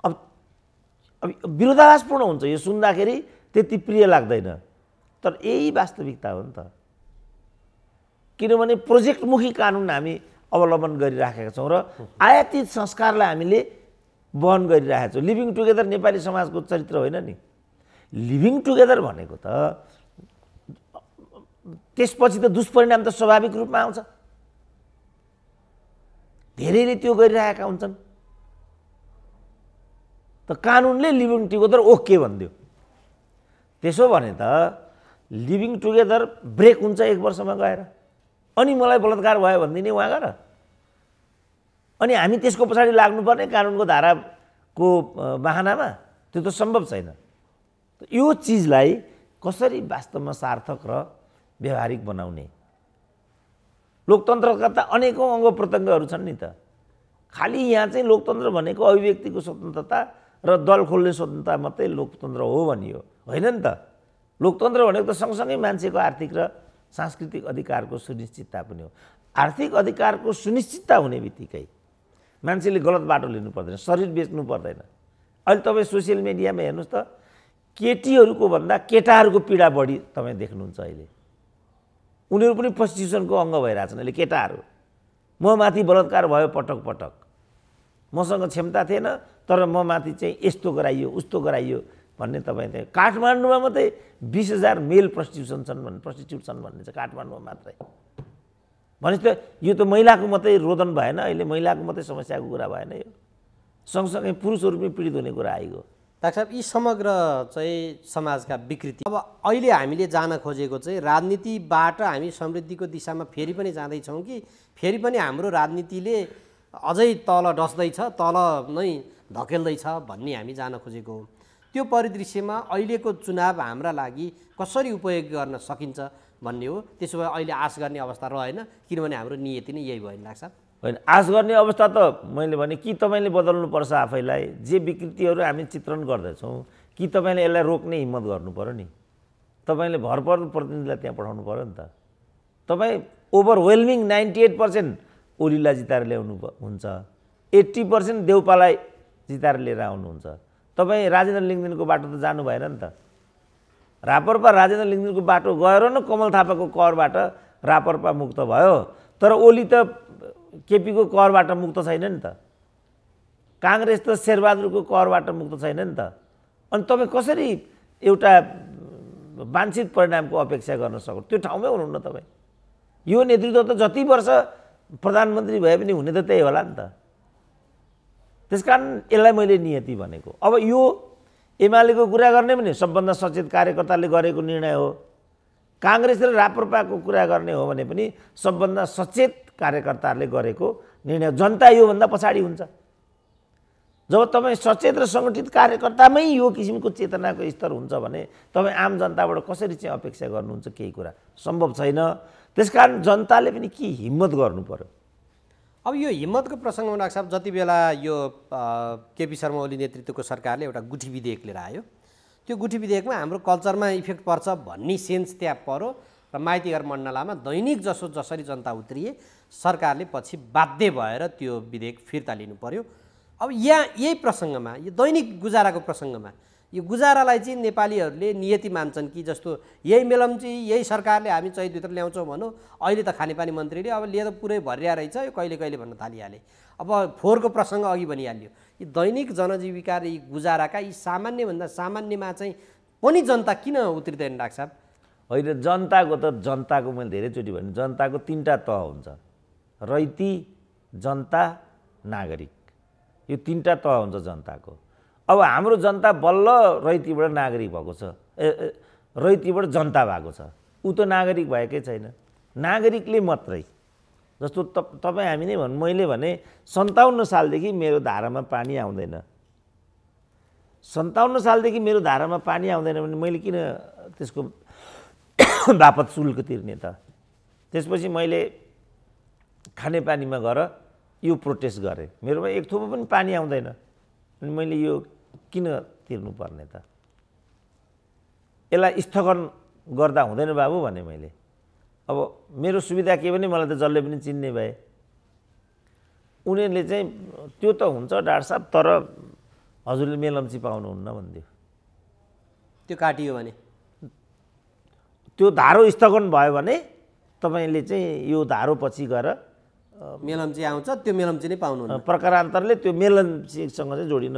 Speaker 1: अब अब विरोधाभासपूर्ण हुन्छ यो सुन्दाखेरि त्यति प्रिय लाग्दैन तर यही वास्तविकता हो नि त किनभने प्रोजेक्टमुखी कानुन हामी अवलम्बन गरिराखेका छौँ र आयातित संस्कारलाई हामीले वहन गरिरहेका छौँ लिभिङ टुगेदर नेपाली समाजको चरित्र होइन नि लिभिङ टुगेदर भनेको त त्यसपछि त दुष्परिणाम त स्वाभाविक रूपमा आउँछ धेरैले त्यो गरिरहेका हुन्छन् त कानुनले लिभिङ टुगेदर ओके भनिदियो त्यसो भने त लिभिङ टुगेदर ब्रेक हुन्छ एक वर्षमा गएर अनि मलाई बलात्कार भयो भनिदिने उहाँ गएर अनि हामी त्यसको पछाडि लाग्नुपर्ने कानुनको धाराको बाहनामा त्यो त सम्भव छैन यो चिजलाई कसरी वास्तवमा सार्थक र व्यवहारिक बनाउने लोकतन्त्रका त अनेकौँ अङ्ग प्रत्यङ्गहरू छन् नि त खालि यहाँ चाहिँ लोकतन्त्र भनेको अभिव्यक्तिको स्वतन्त्रता र दल खोल्ने स्वतन्त्रता मात्रै लोकतन्त्र हो भनियो होइन नि त लोकतन्त्र भनेको त सँगसँगै मान्छेको आर्थिक र सांस्कृतिक अधिकारको सुनिश्चितता पनि हो आर्थिक अधिकारको सुनिश्चितता हुने बित्तिकै मान्छेले गलत बाटो लिनु पर्दैन शरीर बेच्नु पर्दैन अहिले तपाईँ सोसियल मिडियामा हेर्नुहोस् त केटीहरूको भन्दा केटाहरूको पीडा बढी तपाईँ देख्नुहुन्छ अहिले उनीहरू पनि प्रस्टिट्युसनको अङ्ग भइरहेछन् अहिले केटाहरू म माथि बलात्कार भयो पटक पटक मसँग क्षमता थिएन तर म माथि चाहिँ यस्तो गराइयो उस्तो गराइयो भन्ने तपाईँ त्यहाँ काठमाडौँमा मात्रै बिस हजार मेल प्रस्टिट्युसन छन् भन्ने प्रस्टिट्युट छन् भन्ने चाहिँ काठमाडौँमा मात्रै भनेपछि त यो त महिलाको मात्रै रोदन भएन अहिले महिलाको मात्रै समस्याको कुरा भएन यो सँगसँगै पुरुषहरू
Speaker 2: पनि पीडित हुने कुरा आइगयो डाक्टर साहब यी समग्र चाहिँ समाजका विकृति अब अहिले हामीले जान खोजेको चाहिँ राजनीतिबाट हामी समृद्धिको दिशामा फेरि पनि जाँदैछौँ कि फेरि पनि हाम्रो राजनीतिले अझै तल डस्दैछ तल नै धकेल्दैछ भन्ने हामी जान खोजेको त्यो परिदृश्यमा अहिलेको चुनाव हाम्रा लागि कसरी उपयोग गर्न सकिन्छ भन्ने हो त्यसो भए अहिले आश गर्ने अवस्था रहेन किनभने हाम्रो नियति नै यही भयो लाग्छ
Speaker 1: होइन आश गर्ने अवस्था त मैले भने कि तपाईँले बदल्नुपर्छ आफैलाई जे विकृतिहरू हामी चित्रण गर्दैछौँ कि तपाईँले यसलाई रोक्ने हिम्मत गर्नु पऱ्यो नि तपाईँले भरपर्दो प्रतिनिधिलाई त्यहाँ पठाउनु पऱ्यो नि त तपाईँ ओभरवेल्मिङ नाइन्टी एट पर्सेन्ट ओलीलाई जिताएर ल्याउनु हुन्छ एट्टी पर्सेन्ट देउपालाई जिताएर लिएर आउनुहुन्छ तपाईँ राजेन्द्र लिङ्गदिनको बाटो त जानु भएन नि त रापरपा राजेन्द्र लिङ्गदिनको बाटो गएर न कमल थापाको करबाट रापरपा मुक्त भयो तर ओली त केपीको करबाट मुक्त छैन नि त काङ्ग्रेस त शेरबहादुरको करबाट मुक्त छैन नि त अनि तपाईँ कसरी एउटा वाञ्छित परिणामको अपेक्षा गर्न सक्नु त्यो ठाउँमै हुनुहुन्न तपाईँ यो नेतृत्व त जति वर्ष प्रधानमन्त्री भए पनि हुने त त्यही होला नि त त्यस कारण यसलाई मैले नियति भनेको अब यो एमालेको कुरा गर्ने भने सबभन्दा सचेत कार्यकर्ताले गरेको निर्णय हो काङ्ग्रेस र रापरपाको कुरा गर्ने हो भने पनि सबभन्दा सचेत कार्यकर्ताहरूले गरेको निर्णय जनता योभन्दा पछाडि हुन्छ जब तपाईँ सचेत र सङ्गठित कार्यकर्तामै यो किसिमको चेतनाको स्तर हुन्छ भने तपाईँ आम जनताबाट कसरी चाहिँ अपेक्षा गर्नुहुन्छ केही कुरा सम्भव छैन त्यस कारण जनताले पनि के हिम्मत गर्नु
Speaker 2: पऱ्यो अब यो हिम्मतको प्रसङ्गमा डाक्टर साहब जति बेला यो केपी शर्मा ओली नेतृत्वको सरकारले एउटा गुठी विधेयक लिएर आयो त्यो गुठी विधेयकमा हाम्रो कल्चरमा इफेक्ट पर्छ भन्ने सेन्स त्यहाँ पऱ्यो र माइतीघर मण्डलामा दैनिक जसो जसरी जनता उत्रिए सरकारले पछि बाध्य भएर त्यो विधेयक फिर्ता लिनु पर्यो अब यहाँ यही प्रसङ्गमा यो दैनिक गुजाराको प्रसङ्गमा यो गुजारालाई चाहिँ नेपालीहरूले नियति मान्छन् कि जस्तो यही मेलम्ची यही सरकारले हामी चैतभित्र ल्याउँछौँ भनौँ अहिले त खानेपानी मन्त्रीले अब लिएर पुरै भरिया रहेछ यो कहिले कहिले भन्न थालिहाले अब फोहोरको प्रसङ्ग अघि भनिहाल्यो यी दैनिक जनजीविका र यी गुजाराका यी सामान्यभन्दा सामान्यमा चाहिँ पनि जनता किन उत्रिँदैन डाक्टर साहब
Speaker 1: होइन जनताको त जनताको मैले धेरैचोटि भने जनताको तिनवटा तह हुन्छ रैती जनता नागरिक यो तिनवटा तह हुन्छ जनताको अब हाम्रो जनता बल्ल रैतीबाट नागरिक भएको छ ए रैतीबाट जनता भएको छ ऊ त नागरिक भएकै छैन नागरिकले मात्रै जस्तो त तपाईँ हामी नै भन् मैले भने सन्ताउन्न सालदेखि मेरो धारामा पानी आउँदैन सन्ताउन्न सालदेखि मेरो धारामा पानी आउँदैन भने मैले किन त्यसको बापत शुल्क तिर्ने त त्यसपछि मैले खानेपानीमा गएर यो प्रोटेस्ट गरेँ मेरोमा एक थोपो पनि पानी आउँदैन अनि मैले यो किन तिर्नुपर्ने त यसलाई स्थगन गर्दा हुँदैन बाबु भने मैले अब मेरो सुविधा के भने मलाई त जसले पनि चिन्ने भए उनीहरूले चाहिँ त्यो त हुन्छ डाक्टर साहब तर हजुरले मेलम्ची पाउनुहुन्न भनिदियो त्यो काटियो भने त्यो धारो स्थगन भयो भने तपाईँले चाहिँ यो धारो पछि गएर मेलम्ची आउँछ त्यो मेलम्ची नै पाउनु प्रकारान्तरले त्यो मेलम्चीसँग चाहिँ जोडिन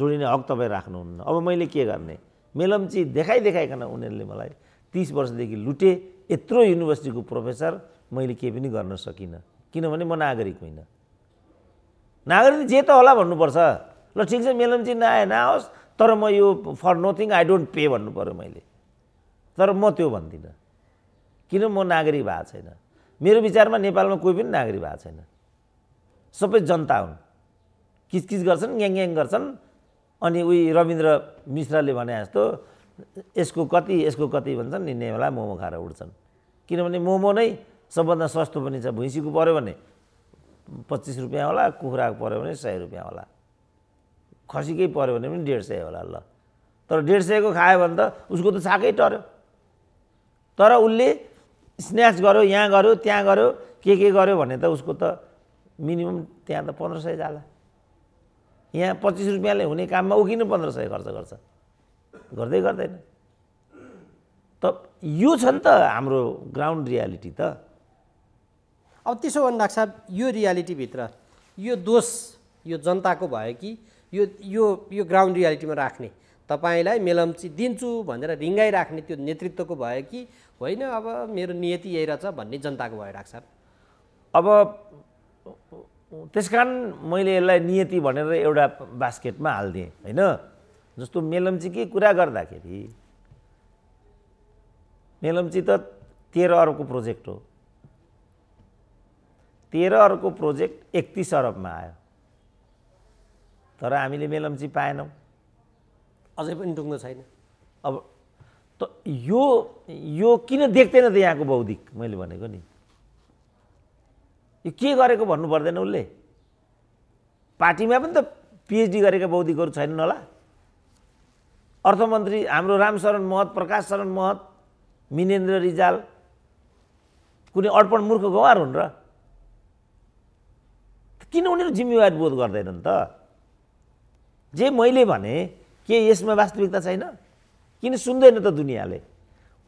Speaker 1: जोडिने हक तपाईँ राख्नुहुन्न अब मैले के गर्ने मेलम्ची देखाइ देखाइकन उनीहरूले मलाई तिस वर्षदेखि लुटे यत्रो युनिभर्सिटीको प्रोफेसर मैले केही पनि गर्न सकिनँ किनभने म नागरिक होइन नागरिक जे त होला भन्नुपर्छ ल ठिक छ मेलम्ची नआए नआओस् तर म यो for nothing I don't pay भन्नु पऱ्यो मैले तर म त्यो भन्दिनँ किन म नागरिक भएको छैन मेरो विचारमा नेपालमा कोही पनि नागरिक भएको छैन सबै जनता हुन् किचकिच गर्छन् ग्याङ ग्याङ गर्छन् अनि उही रविन्द्र मिश्रले भने जस्तो यसको कति यसको कति भन्छन् नि नेवाला मोमो खाएर उठ्छन् किनभने मोमो नै सबभन्दा सस्तो पनि छ भुइँसीको पऱ्यो भने पच्चिस रुपियाँ होला कुखुराको पऱ्यो भने सय रुपियाँ होला खसीकै पऱ्यो भने पनि डेढ सय होला ल तर डेढ सयको खायो भने त उसको त छाकै टर्यो तर उसले स्न्याच गर्यो यहाँ गर्यो त्यहाँ गर्यो के के गर्यो भने त उसको त मिनिमम त्यहाँ त पन्ध्र सय जाला यहाँ पच्चिस रुपियाँले हुने काममा ऊ पन्ध्र सय खर्च गर्छ गर्दै गर्दैन
Speaker 2: त यो छ नि त हाम्रो ग्राउन्ड रियालिटी त अब त्यसो भने डाक्टर साहब यो रियालिटीभित्र यो दोष यो जनताको भयो कि यो यो यो ग्राउन्ड रियालिटीमा राख्ने तपाईँलाई मेलम्ची दिन्छु भनेर रिङ्गाइराख्ने त्यो नेतृत्वको भयो कि होइन अब मेरो नियति यही रहेछ भन्ने जनताको भयो डाक्टर अब
Speaker 1: त्यस कारण मैले यसलाई नियति भनेर एउटा बास्केटमा हालिदिएँ होइन जस्तो के कुरा गर्दाखेरि मेलम्ची त तेह्र अरबको प्रोजेक्ट हो तेह्र अरबको प्रोजेक्ट एकतिस अरबमा आयो तर हामीले मेलम्ची पाएनौँ अझै पनि टुङ्गो छैन अब त यो यो किन देख्दैन त यहाँको बौद्धिक मैले भनेको नि यो के गरेको भन्नु पर्दैन उसले पार्टीमा पनि त पिएचडी गरेका बौद्धिकहरू छैनन् होला अर्थमन्त्री हाम्रो रामशरण महत प्रकाश शरण महत मिनेन्द्र रिजाल कुनै अर्पण मूर्ख गवार हुन् र किन उनीहरू जिम्मेवारी बोध गर्दैनन् त जे मैले भने के यसमा वास्तविकता छैन किन सुन्दैन त दुनियाँले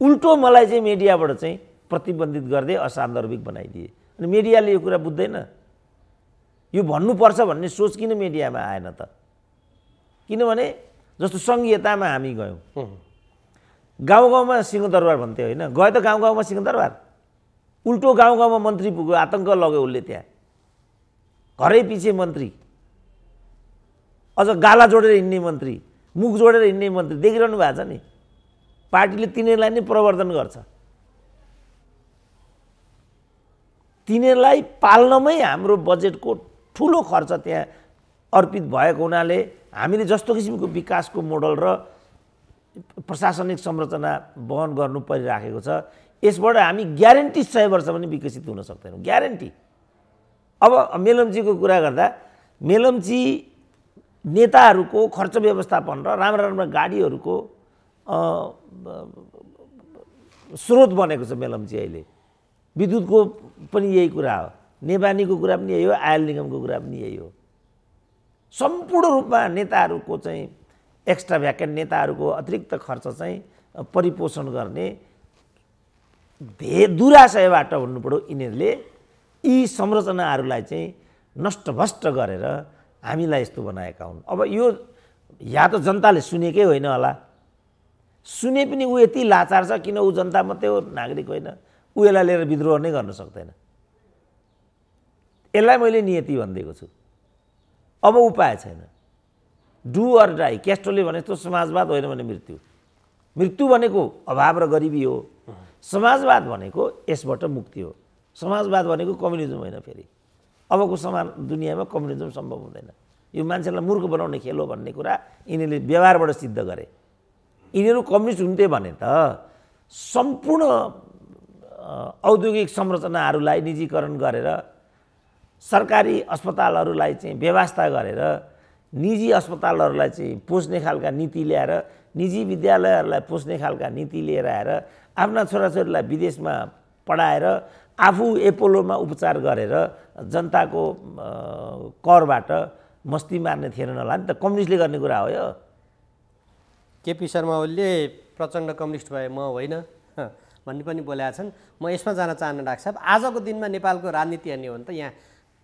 Speaker 1: उल्टो मलाई चाहिँ मिडियाबाट चाहिँ प्रतिबन्धित गर्दै असान्दर्भिक बनाइदिए अनि मिडियाले यो कुरा बुझ्दैन यो भन्नुपर्छ भन्ने सोच किन मिडियामा आएन त किनभने जस्तो सङ्घीयतामा हामी गयौँ गाउँ गाउँमा सिंहदरबार भन्थ्यो होइन गयो त गाउँ गाउँमा सिंहदरबार उल्टो गाउँ गाउँमा मन्त्री पुग्यो आतङ्क लग्यो उसले त्यहाँ घरै पछि मन्त्री अझ गाला जोडेर हिँड्ने मन्त्री मुख जोडेर हिँड्ने मन्त्री देखिरहनु भएको छ नि पार्टीले तिनीहरूलाई नै प्रवर्धन गर्छ तिनीहरूलाई पाल्नमै हाम्रो बजेटको ठुलो खर्च त्यहाँ अर्पित भएको हुनाले हामीले जस्तो किसिमको विकासको मोडल र प्रशासनिक संरचना वहन गर्नु परिराखेको छ यसबाट हामी ग्यारेन्टी सय वर्ष पनि विकसित हुन सक्दैनौँ ग्यारेन्टी अब मेलम्चीको कुरा गर्दा मेलम्ची नेताहरूको खर्च व्यवस्थापन र राम्रा राम्रा गाडीहरूको स्रोत बनेको छ मेलम्ची अहिले विद्युतको पनि यही कुरा हो नेवानीको कुरा पनि यही हो आयल निगमको कुरा पनि यही हो सम्पूर्ण रूपमा नेताहरूको चाहिँ एक्स्ट्रा भ्याकेन्ट नेताहरूको अतिरिक्त खर्च चाहिँ परिपोषण गर्ने धे दुराशयबाट भन्नु पऱ्यो यिनीहरूले यी संरचनाहरूलाई चाहिँ नष्टभष्ट गरेर हामीलाई यस्तो बनाएका हुन् अब यो या त जनताले सुनेकै होइन होला सुने पनि ऊ यति लाचार छ किन ऊ जनता मात्रै हो नागरिक होइन उयोलाई लिएर विद्रोह नै गर्न सक्दैन यसलाई मैले नियति भनिदिएको छु अब उपाय छैन डु अर डाई क्यास्ट्रोले भने जस्तो समाजवाद होइन भने मृत्यु मृत्यु भनेको अभाव र गरिबी हो समाजवाद भनेको यसबाट मुक्ति हो समाजवाद भनेको कम्युनिजम होइन फेरि अबको समान दुनियाँमा कम्युनिजम सम्भव हुँदैन यो मान्छेलाई मूर्ख बनाउने खेल हो भन्ने कुरा यिनीहरूले व्यवहारबाट सिद्ध गरे यिनीहरू कम्युनिस्ट हुन्थे भने त सम्पूर्ण औद्योगिक संरचनाहरूलाई निजीकरण गरेर सरकारी अस्पतालहरूलाई चाहिँ व्यवस्था गरेर निजी अस्पतालहरूलाई चाहिँ पोस्ने खालका नीति ल्याएर निजी विद्यालयहरूलाई पोस्ने खालका नीति लिएर आएर आफ्ना छोराछोरीलाई विदेशमा पढाएर आफू एपोलोमा उपचार गरेर जनताको करबाट मस्ती मार्ने थिएन होला नि त कम्युनिस्टले
Speaker 2: गर्ने कुरा हो यो केपी शर्मा ओलीले प्रचण्ड कम्युनिस्ट भए म होइन भन्ने पनि बोलेका छन् म यसमा जान चाहन्न डाक्टर साहब आजको दिनमा नेपालको राजनीति हेर्ने हो भने त यहाँ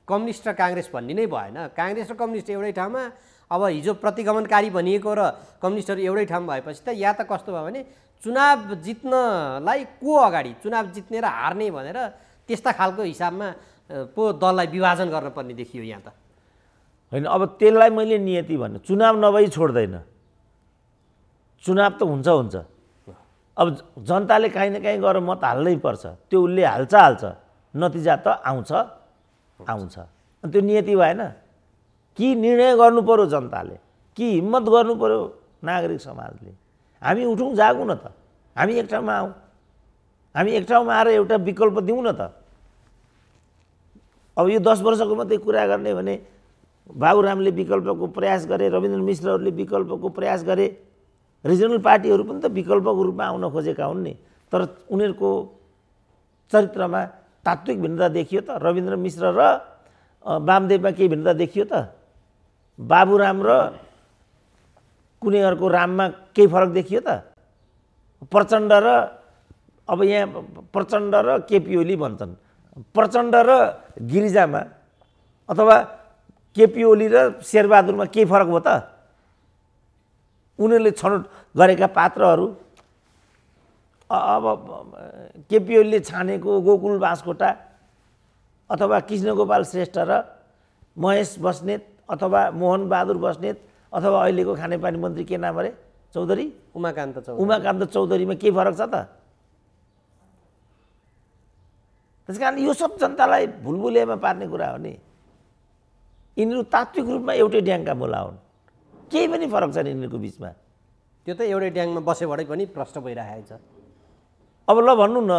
Speaker 2: कम्युनिस्ट र काङ्ग्रेस भन्ने नै भएन काङ्ग्रेस र कम्युनिस्ट एउटै ठाउँमा अब हिजो प्रतिगमनकारी भनिएको र कम्युनिस्टहरू एउटै ठाउँ भएपछि त या त कस्तो भयो भने चुनाव जित्नलाई को अगाडि चुनाव जित्ने र हार्ने भनेर त्यस्ता खालको हिसाबमा पो दललाई विभाजन गर्नुपर्ने देखियो यहाँ त
Speaker 1: होइन अब त्यसलाई मैले नियति भन्नु चुनाव नभई छोड्दैन चुनाव त हुन्छ हुन्छ अब जनताले काहीँ न काहीँ गएर मत हाल्नै पर्छ त्यो उसले हाल्छ हाल्छ नतिजा त आउँछ आउँछ अनि त्यो नियति भएन कि निर्णय गर्नु जनताले कि हिम्मत गर्नु नागरिक समाजले हामी उठौँ जागौँ न त हामी एक ठाउँमा आउँ हामी एक ठाउँमा आएर एउटा विकल्प दिउँ न त अब यो दस वर्षको मात्रै कुरा गर्ने भने बाबुरामले विकल्पको प्रयास गरे रविन्द्र मिश्रहरूले विकल्पको प्रयास गरे रिजनल पार्टीहरू पनि त विकल्पको रूपमा आउन खोजेका हुन् नि तर उनीहरूको चरित्रमा तात्विक भिन्नता देखियो त रविन्द्र मिश्र र वामदेवमा केही भिन्नता देखियो त बाबुराम र कुनै अर्को राममा केही फरक देखियो त प्रचण्ड र अब यहाँ प्रचण्ड र केपी ओली भन्छन् प्रचण्ड र गिरिजामा अथवा केपी ओली र शेरबहादुरमा केही फरक हो त उनीहरूले छनौट गरेका पात्रहरू अब केपी ओलीले छानेको गोकुल बाँसकोटा अथवा कृष्णगोपाल श्रेष्ठ र महेश बस्नेत अथवा मोहन बहादुर बस्नेत अथवा अहिलेको खानेपानी मन्त्री के नाम अरे चौधरी उमाकान्त चौधरी उमाकान्त चौधरीमा के फरक छ त त्यस कारण यो सब जनतालाई भुलबुलेमा पार्ने कुरा हो नि यिनीहरू तात्विक रूपमा एउटै ड्याङका मुला हुन् केही पनि फरक छैन यिनीहरूको बिचमा
Speaker 2: त्यो त एउटै ड्याङमा बसेबाटै पनि प्रष्ट भइरहेको छ
Speaker 1: अब ल भन्नु न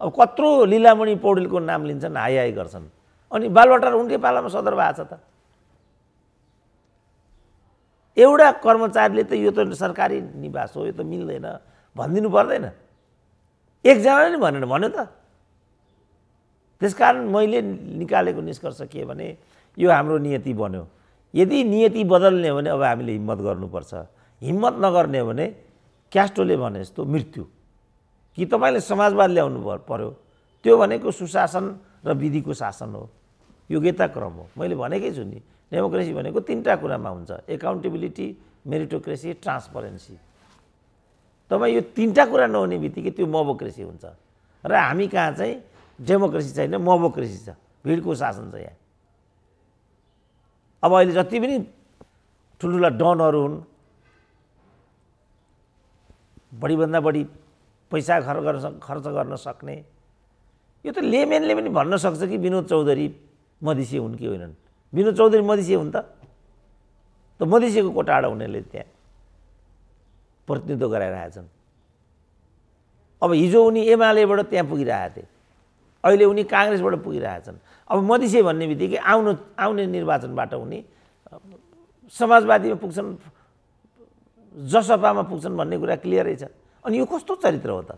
Speaker 1: अब कत्रो लिलामणि पौडेलको नाम लिन्छन् हाई हाई गर्छन् अनि बालवाटार उनकै पालामा सदर भएको छ त एउटा कर्मचारीले त यो त सरकारी निवास हो यो त मिल्दैन भनिदिनु पर्दैन एकजनाले नि भनेर भन्यो त त्यसकारण मैले निकालेको निष्कर्ष के भने यो हाम्रो नियति बन्यो यदि नियति बदल्ने हो भने अब हामीले हिम्मत गर्नुपर्छ हिम्मत नगर्ने हो भने क्यास्टोले भने जस्तो मृत्यु कि तपाईँले समाजवाद ल्याउनु पर्यो त्यो भनेको सुशासन र विधिको शासन हो योग्यता क्रम हो मैले भनेकै छु नि डेमोक्रेसी भनेको तिनवटा कुरामा हुन्छ एकाउन्टेबिलिटी मेरिटोक्रेसी ट्रान्सपरेन्सी तपाईँ यो तिनवटा कुरा नहुने बित्तिकै त्यो मोबोक्रेसी हुन्छ र हामी कहाँ चाहिँ डेमोक्रेसी छैन मोबोक्रेसी छ भिडको शासन छ यहाँ अब अहिले जति पनि ठुल्ठुला डनहरू हुन् बढीभन्दा बढी पैसा खर्च गर्न खर्च गर्न सक्ने
Speaker 2: यो त लेमेनले पनि
Speaker 1: भन्न सक्छ कि विनोद चौधरी मधेसी हुन् कि होइनन् विनोद चौधरी मधेसी हुन् त त मधेसीको कोटाडा हुनेले त्यहाँ प्रतिनिधित्व गराइरहेछन् अब हिजो उनी एमालेबाट त्यहाँ पुगिरहेका थिए अहिले उनी काङ्ग्रेसबाट पुगिरहेछन् अब मधेसी भन्ने बित्तिकै आउनु आउने निर्वाचनबाट हुने समाजवादीमा पुग्छन् जसपामा पुग्छन् भन्ने कुरा क्लियरै छ अनि यो कस्तो चरित्र हो त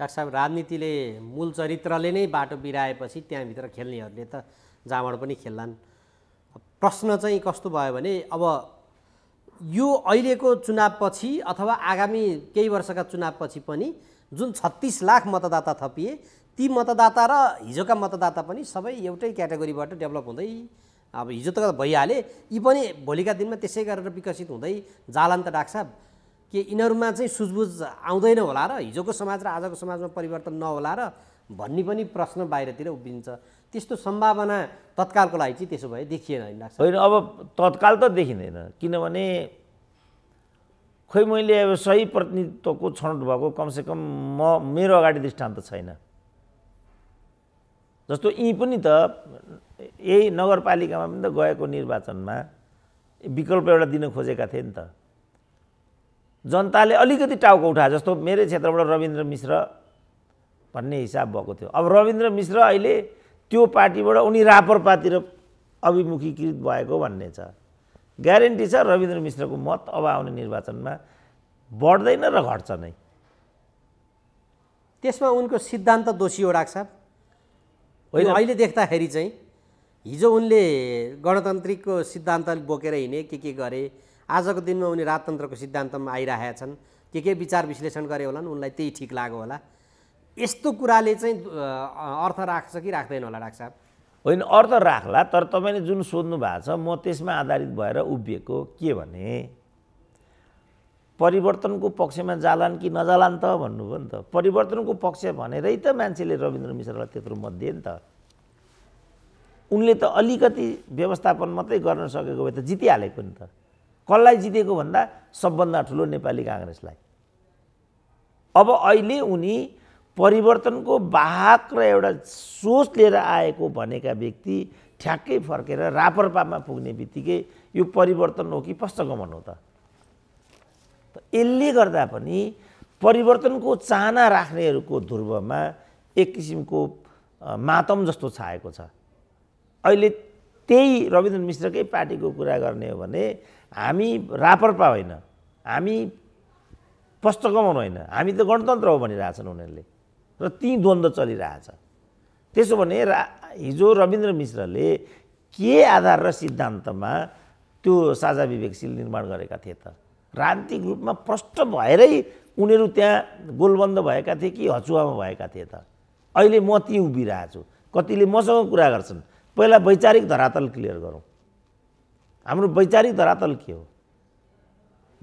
Speaker 2: डाक्टर साहब राजनीतिले मूल चरित्रले नै बाटो बिराएपछि त्यहाँभित्र खेल्नेहरूले त जाँड पनि खेल्लान् प्रश्न चाहिँ कस्तो भयो भने अब यो अहिलेको चुनावपछि अथवा आगामी केही वर्षका चुनावपछि पनि जुन छत्तिस लाख मतदाता थपिए ती मतदाता र हिजोका मतदाता पनि सबै एउटै क्याटेगोरीबाट डेभलप हुँदै अब हिजो त भइहाले यी पनि भोलिका दिनमा त्यसै गरेर विकसित हुँदै त डाक्सा के यिनीहरूमा चाहिँ सुझबुझ आउँदैन होला र हिजोको समाज र आजको समाजमा परिवर्तन नहोला र भन्ने पनि प्रश्न बाहिरतिर उभिन्छ त्यस्तो सम्भावना तत्कालको लागि चाहिँ त्यसो भए देखिएन लाग्छ होइन
Speaker 1: अब तत्काल त देखिँदैन किनभने खोइ मैले अब सही
Speaker 2: प्रतिनिधित्वको
Speaker 1: छनौट भएको कमसेकम म मेरो अगाडि दृष्टान्त छैन जस्तो यी पनि त यही नगरपालिकामा पनि त गएको निर्वाचनमा विकल्प एउटा दिन खोजेका थिए नि त जनताले अलिकति टाउको उठाए जस्तो मेरै क्षेत्रबाट रविन्द्र मिश्र भन्ने हिसाब भएको थियो अब रविन्द्र मिश्र अहिले त्यो पार्टीबाट उनी रापरपातिर अभिमुखीकृत भएको भन्ने छ ग्यारेन्टी छ रविन्द्र मिश्रको मत अब आउने निर्वाचनमा बढ्दैन र घट्छ नै
Speaker 2: त्यसमा उनको सिद्धान्त दोषी हो होइन अहिले देख्दाखेरि चाहिँ हिजो उनले गणतान्त्रिकको सिद्धान्त बोकेर हिँडे के के गरे आजको दिनमा उनी राजतन्त्रको सिद्धान्तमा आइरहेका छन् के के विचार विश्लेषण गरे होला उनलाई त्यही ठिक लाग्यो होला यस्तो कुराले चाहिँ अर्थ राख्छ कि राख्दैन होला डाक्टर साहब
Speaker 1: होइन अर्थ राख्ला तर तपाईँले जुन सोध्नु भएको छ म त्यसमा आधारित भएर उभिएको के भने परिवर्तनको पक्षमा जालान् कि नजालान् त भन्नुभयो नि त परिवर्तनको पक्ष भनेरै त मान्छेले रविन्द्र मिश्रलाई त्यत्रो मत दिए नि त उनले त अलिकति व्यवस्थापन मात्रै गर्न सकेको भए त जितिहालेको नि त कसलाई जितेको भन्दा सबभन्दा ठुलो नेपाली काङ्ग्रेसलाई अब अहिले उनी परिवर्तनको बाहक र एउटा सोच लिएर आएको भनेका व्यक्ति ठ्याक्कै फर्केर रापरपामा पुग्ने बित्तिकै यो परिवर्तन हो कि पश्चगमन हो त यसले गर्दा पनि परिवर्तनको चाहना राख्नेहरूको ध्रुवमा एक किसिमको मातम जस्तो छाएको छ अहिले त्यही रविन्द्र मिश्रकै पार्टीको कुरा गर्ने हो भने हामी रापरपा होइन हामी कमाउनु होइन हामी त गणतन्त्र हो भनिरहेछन् उनीहरूले र ती द्वन्द्व चलिरहेछ त्यसो भने रा हिजो रविन्द्र मिश्रले के आधार र सिद्धान्तमा त्यो साझा विवेकशील निर्माण गरेका थिए त राजनीतिक रूपमा प्रष्ट भएरै उनीहरू त्यहाँ गोलबन्द भएका थिए कि हचुवामा भएका थिए त अहिले म ती उभिरहेको छु कतिले मसँग कुरा गर्छन् पहिला वैचारिक धरातल क्लियर गरौँ हाम्रो वैचारिक धरातल के हो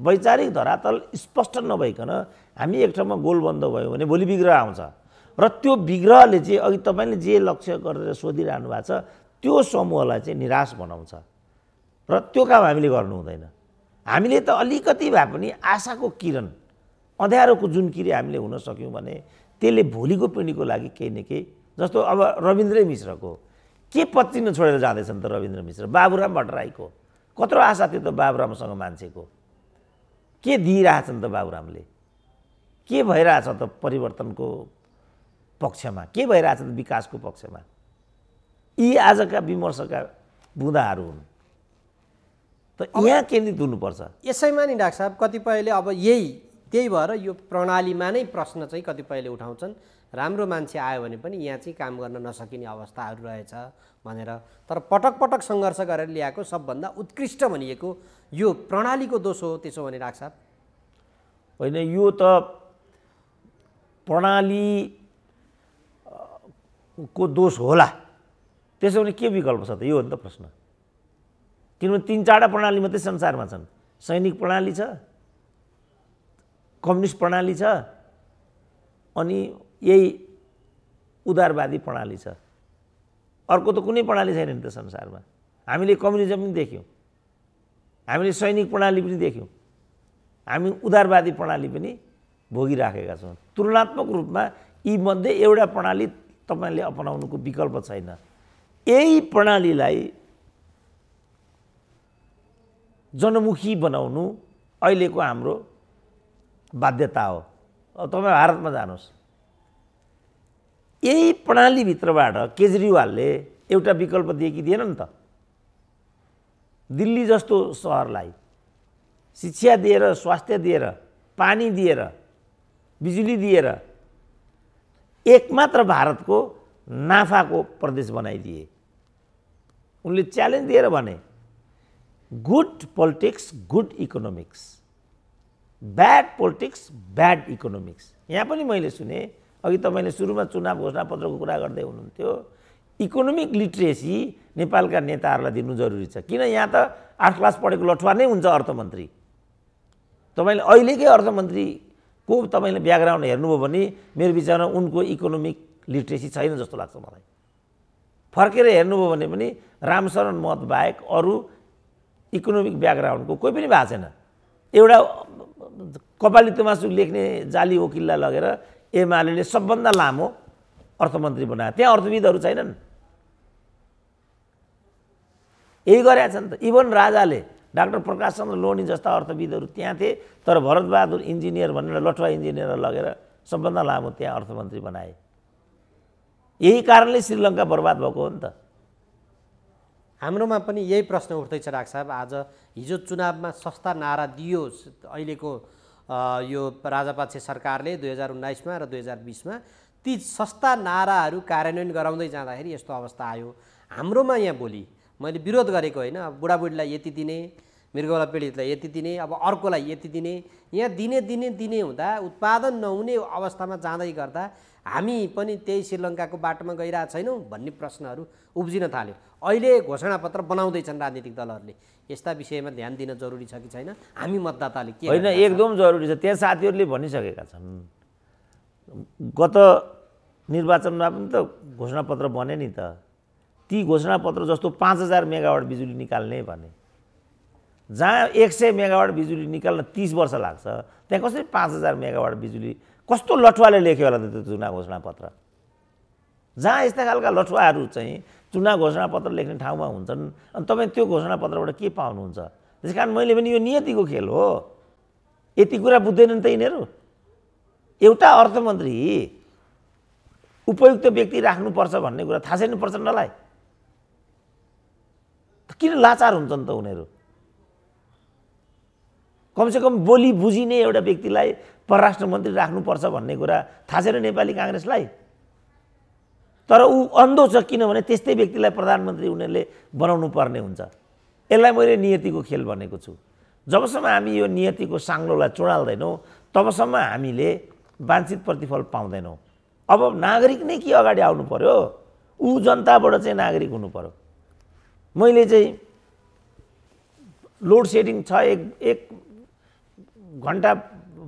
Speaker 1: वैचारिक धरातल स्पष्ट नभइकन हामी एक ठाउँमा गोलबन्द भयो भने भोलि विग्रह आउँछ र त्यो विग्रहले चाहिँ अघि तपाईँले जे लक्ष्य गरेर सोधिरहनु भएको छ त्यो समूहलाई चाहिँ निराश बनाउँछ र त्यो काम हामीले गर्नु हुँदैन हामीले त अलिकति भए पनि आशाको किरण अँध्यारोको जुन किरी हामीले हुन सक्यौँ भने त्यसले भोलिको पिँढीको लागि केही न केही जस्तो अब रविन्द्र मिश्रको के पत्रिन छोडेर जाँदैछन् त रविन्द्र मिश्र बाबुराम भट्टराईको कत्रो आशा थियो त बाबुरामसँग मान्छेको के दिइरहेछन् त बाबुरामले के भइरहेछ त परिवर्तनको पक्षमा के भइरहेछ त विकासको पक्षमा
Speaker 2: यी आजका विमर्शका बुँदाहरू हुन् त यहाँ केन्द्रित हुनुपर्छ यसैमा नि डाक्टर साहब कतिपयले अब यही त्यही भएर यो प्रणालीमा नै प्रश्न चाहिँ कतिपयले उठाउँछन् राम्रो मान्छे आयो भने पनि यहाँ चाहिँ काम गर्न नसकिने अवस्थाहरू रहेछ भनेर तर पटक पटक सङ्घर्ष गरेर ल्याएको सबभन्दा उत्कृष्ट भनिएको यो प्रणालीको दोष हो त्यसो भने डाक्टर साहब होइन यो त प्रणाली
Speaker 1: को दोष होला त्यसो भने के विकल्प छ त यो हो नि त प्रश्न किनभने तिन चारवटा प्रणाली मात्रै संसारमा छन् सैनिक प्रणाली छ कम्युनिस्ट प्रणाली छ अनि यही उदारवादी प्रणाली छ अर्को त कुनै प्रणाली छैन नि त संसारमा हामीले कम्युनिजम पनि देख्यौँ हामीले सैनिक प्रणाली पनि देख्यौँ हामी उदारवादी प्रणाली पनि भोगिराखेका छौँ तुलनात्मक रूपमा यीमध्ये एउटा प्रणाली तपाईँले अपनाउनुको विकल्प छैन यही प्रणालीलाई जनमुखी बनाउनु अहिलेको हाम्रो बाध्यता हो तपाईँ भारतमा जानुहोस् यही प्रणालीभित्रबाट केजरीवालले एउटा विकल्प दिएकी कि दिएन नि त दिल्ली जस्तो सहरलाई शिक्षा दिएर स्वास्थ्य दिएर पानी दिएर बिजुली दिएर एकमात्र भारतको नाफाको प्रदेश बनाइदिए उनले च्यालेन्ज दिएर भने good politics, good economics. Bad politics bad economics यहाँ पनि मैले सुने अघि तपाईँले सुरुमा चुनाव घोषणा पत्रको कुरा गर्दै हुनुहुन्थ्यो इकोनोमिक लिट्रेसी नेपालका नेताहरूलाई दिनु जरुरी छ किन यहाँ त आठ क्लास पढेको लठुवा नै हुन्छ अर्थमन्त्री तपाईँले अहिलेकै अर्थमन्त्रीको तपाईँले ब्याकग्राउन्ड हेर्नुभयो भने मेरो विचारमा उनको इकोनोमिक लिट्रेसी छैन जस्तो लाग्छ मलाई फर्केर हेर्नुभयो भने पनि रामशरण मत बाहेक अरू इकोनोमिक ब्याकग्राउन्डको कोही पनि भएको छैन एउटा कपाली तमासु लेख्ने जाली वकिललाई लगेर एमाले सबभन्दा लामो अर्थमन्त्री बनायो त्यहाँ अर्थविदहरू छैनन् यही गरेका छन् त इभन राजाले डाक्टर प्रकाश चन्द्र लोनी जस्ता अर्थविदहरू त्यहाँ थिए तर भरतबहादुर इन्जिनियर भनेर लठुवा इन्जिनियर लगेर सबभन्दा लामो त्यहाँ अर्थमन्त्री बनाए यही कारणले श्रीलङ्का बर्बाद
Speaker 2: भएको हो नि त हाम्रोमा पनि यही प्रश्न उठ्दैछ डाक्टर साहब आज हिजो चुनावमा सस्ता नारा दियो अहिलेको यो राजापाक्ष सरकारले दुई हजार उन्नाइसमा र दुई हजार बिसमा ती सस्ता नाराहरू कार्यान्वयन गराउँदै जाँदाखेरि यस्तो अवस्था आयो हाम्रोमा यहाँ भोलि मैले विरोध गरेको होइन अब बुढाबुढीलाई यति दिने मृगौला पीडितलाई यति दिने अब अर्कोलाई यति दिने यहाँ दिने दिने दिने हुँदा उत्पादन नहुने अवस्थामा जाँदै गर्दा हामी पनि त्यही श्रीलङ्काको बाटोमा गइरहेको छैनौँ भन्ने प्रश्नहरू उब्जिन थाल्यो अहिले घोषणापत्र बनाउँदैछन् राजनीतिक दलहरूले यस्ता विषयमा ध्यान दिन जरुरी छ कि छैन हामी मतदाताले के होइन एकदम
Speaker 1: जरुरी छ त्यहाँ साथीहरूले भनिसकेका छन् गत निर्वाचनमा पनि त घोषणापत्र बने नि त ती घोषणापत्र जस्तो पाँच हजार मेगावाट बिजुली निकाल्ने भने जहाँ एक सय मेगावाट बिजुली निकाल्न तिस वर्ष लाग्छ त्यहाँ कसरी पाँच हजार मेगावाट बिजुली कस्तो लठुवाले लेख्यो होला त त्यो चुनाव घोषणा पत्र जहाँ यस्ता खालका लठुवाहरू चाहिँ चुनाव घोषणा पत्र लेख्ने ठाउँमा हुन्छन् अनि तपाईँ त्यो घोषणा पत्रबाट के पाउनुहुन्छ त्यस कारण मैले पनि यो नियतिको खेल हो यति कुरा बुझ्दैनन् त यिनीहरू एउटा अर्थमन्त्री उपयुक्त व्यक्ति राख्नुपर्छ भन्ने कुरा थाहा छैन प्रचण्डलाई किन लाचार हुन्छन् त उनीहरू कमसेकम बोली बुझिने एउटा व्यक्तिलाई परराष्ट्र मन्त्री राख्नुपर्छ भन्ने कुरा थाहा छैन नेपाली काङ्ग्रेसलाई तर ऊ अन्धो छ किनभने त्यस्तै व्यक्तिलाई प्रधानमन्त्री उनीहरूले बनाउनु पर्ने हुन्छ यसलाई मैले नियतिको खेल भनेको छु जबसम्म हामी यो नियतिको साङ्लोलाई चुडाल्दैनौँ तबसम्म हामीले वाञ्छित प्रतिफल पाउँदैनौँ अब नागरिक नै के अगाडि आउनु पर्यो ऊ जनताबाट चाहिँ नागरिक हुनु पऱ्यो मैले चाहिँ लोड सेडिङ छ एक एक घन्टा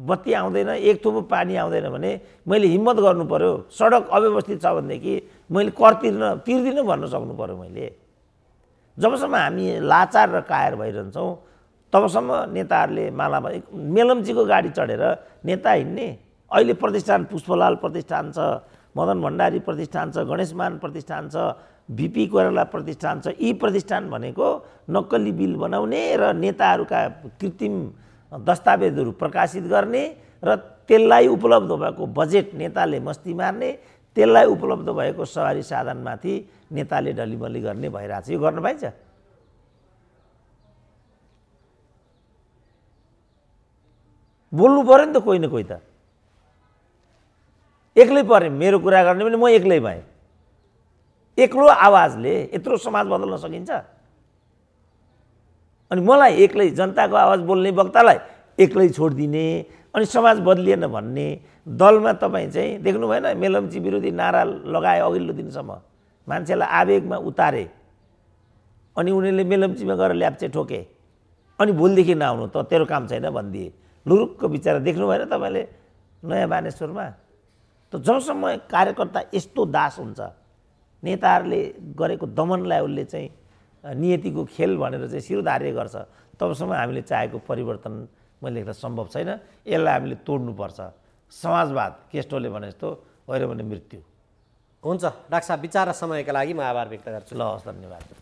Speaker 1: बत्ती आउँदैन एक थुप्रो पानी आउँदैन भने मैले हिम्मत गर्नु पऱ्यो सडक अव्यवस्थित छ भनेदेखि मैले कर तिर्न तिर्दिनँ भन्न सक्नु पऱ्यो मैले जबसम्म हामी लाचार र कायर भइरहन्छौँ तबसम्म नेताहरूले माला मेलम्चीको गाडी चढेर नेता हिँड्ने अहिले प्रतिष्ठान पुष्पलाल प्रतिष्ठान छ मदन भण्डारी प्रतिष्ठान छ गणेशमान प्रतिष्ठान छ भिपी कोइराला प्रतिष्ठान छ यी प्रतिष्ठान भनेको नक्कली बिल बनाउने र नेताहरूका कृत्रिम दस्तावेजहरू प्रकाशित गर्ने र त्यसलाई उपलब्ध भएको बजेट नेताले मस्ती मार्ने त्यसलाई उपलब्ध भएको सवारी साधनमाथि नेताले डलिमली गर्ने भइरहेछ यो गर्न पाइन्छ बोल्नु पऱ्यो नि त कोही न कोही त एक्लै परेँ मेरो कुरा गर्ने भने म एक्लै भएँ एक्लो आवाजले यत्रो समाज बदल्न सकिन्छ अनि मलाई एक्लै जनताको आवाज बोल्ने वक्तालाई एक्लै छोडिदिने अनि समाज बदलिएन भन्ने दलमा तपाईँ चाहिँ देख्नु भएन मेलम्ची विरोधी नारा लगाए अघिल्लो दिनसम्म मान्छेलाई आवेगमा उतारे अनि उनीहरूले मेलम्चीमा गएर ल्याप्चे ठोके अनि भोलिदेखि नआउनु त तेरो काम छैन भनिदिए लुरुक्क विचार देख्नु भएन तपाईँले नयाँ बानेश्वरमा त जबसम्म कार्यकर्ता यस्तो दास हुन्छ नेताहरूले गरेको दमनलाई उसले चाहिँ नियतिको खेल भनेर चाहिँ शिरोधार्य गर्छ तबसम्म हामीले चाहेको परिवर्तन मैले लेख्दा सम्भव छैन यसलाई हामीले तोड्नुपर्छ समाजवाद
Speaker 2: केस्टोले भने जस्तो होइन भने मृत्यु हुन्छ डाक्टर साहब विचार र समयका लागि म आभार व्यक्त गर्छु ल हस् धन्यवाद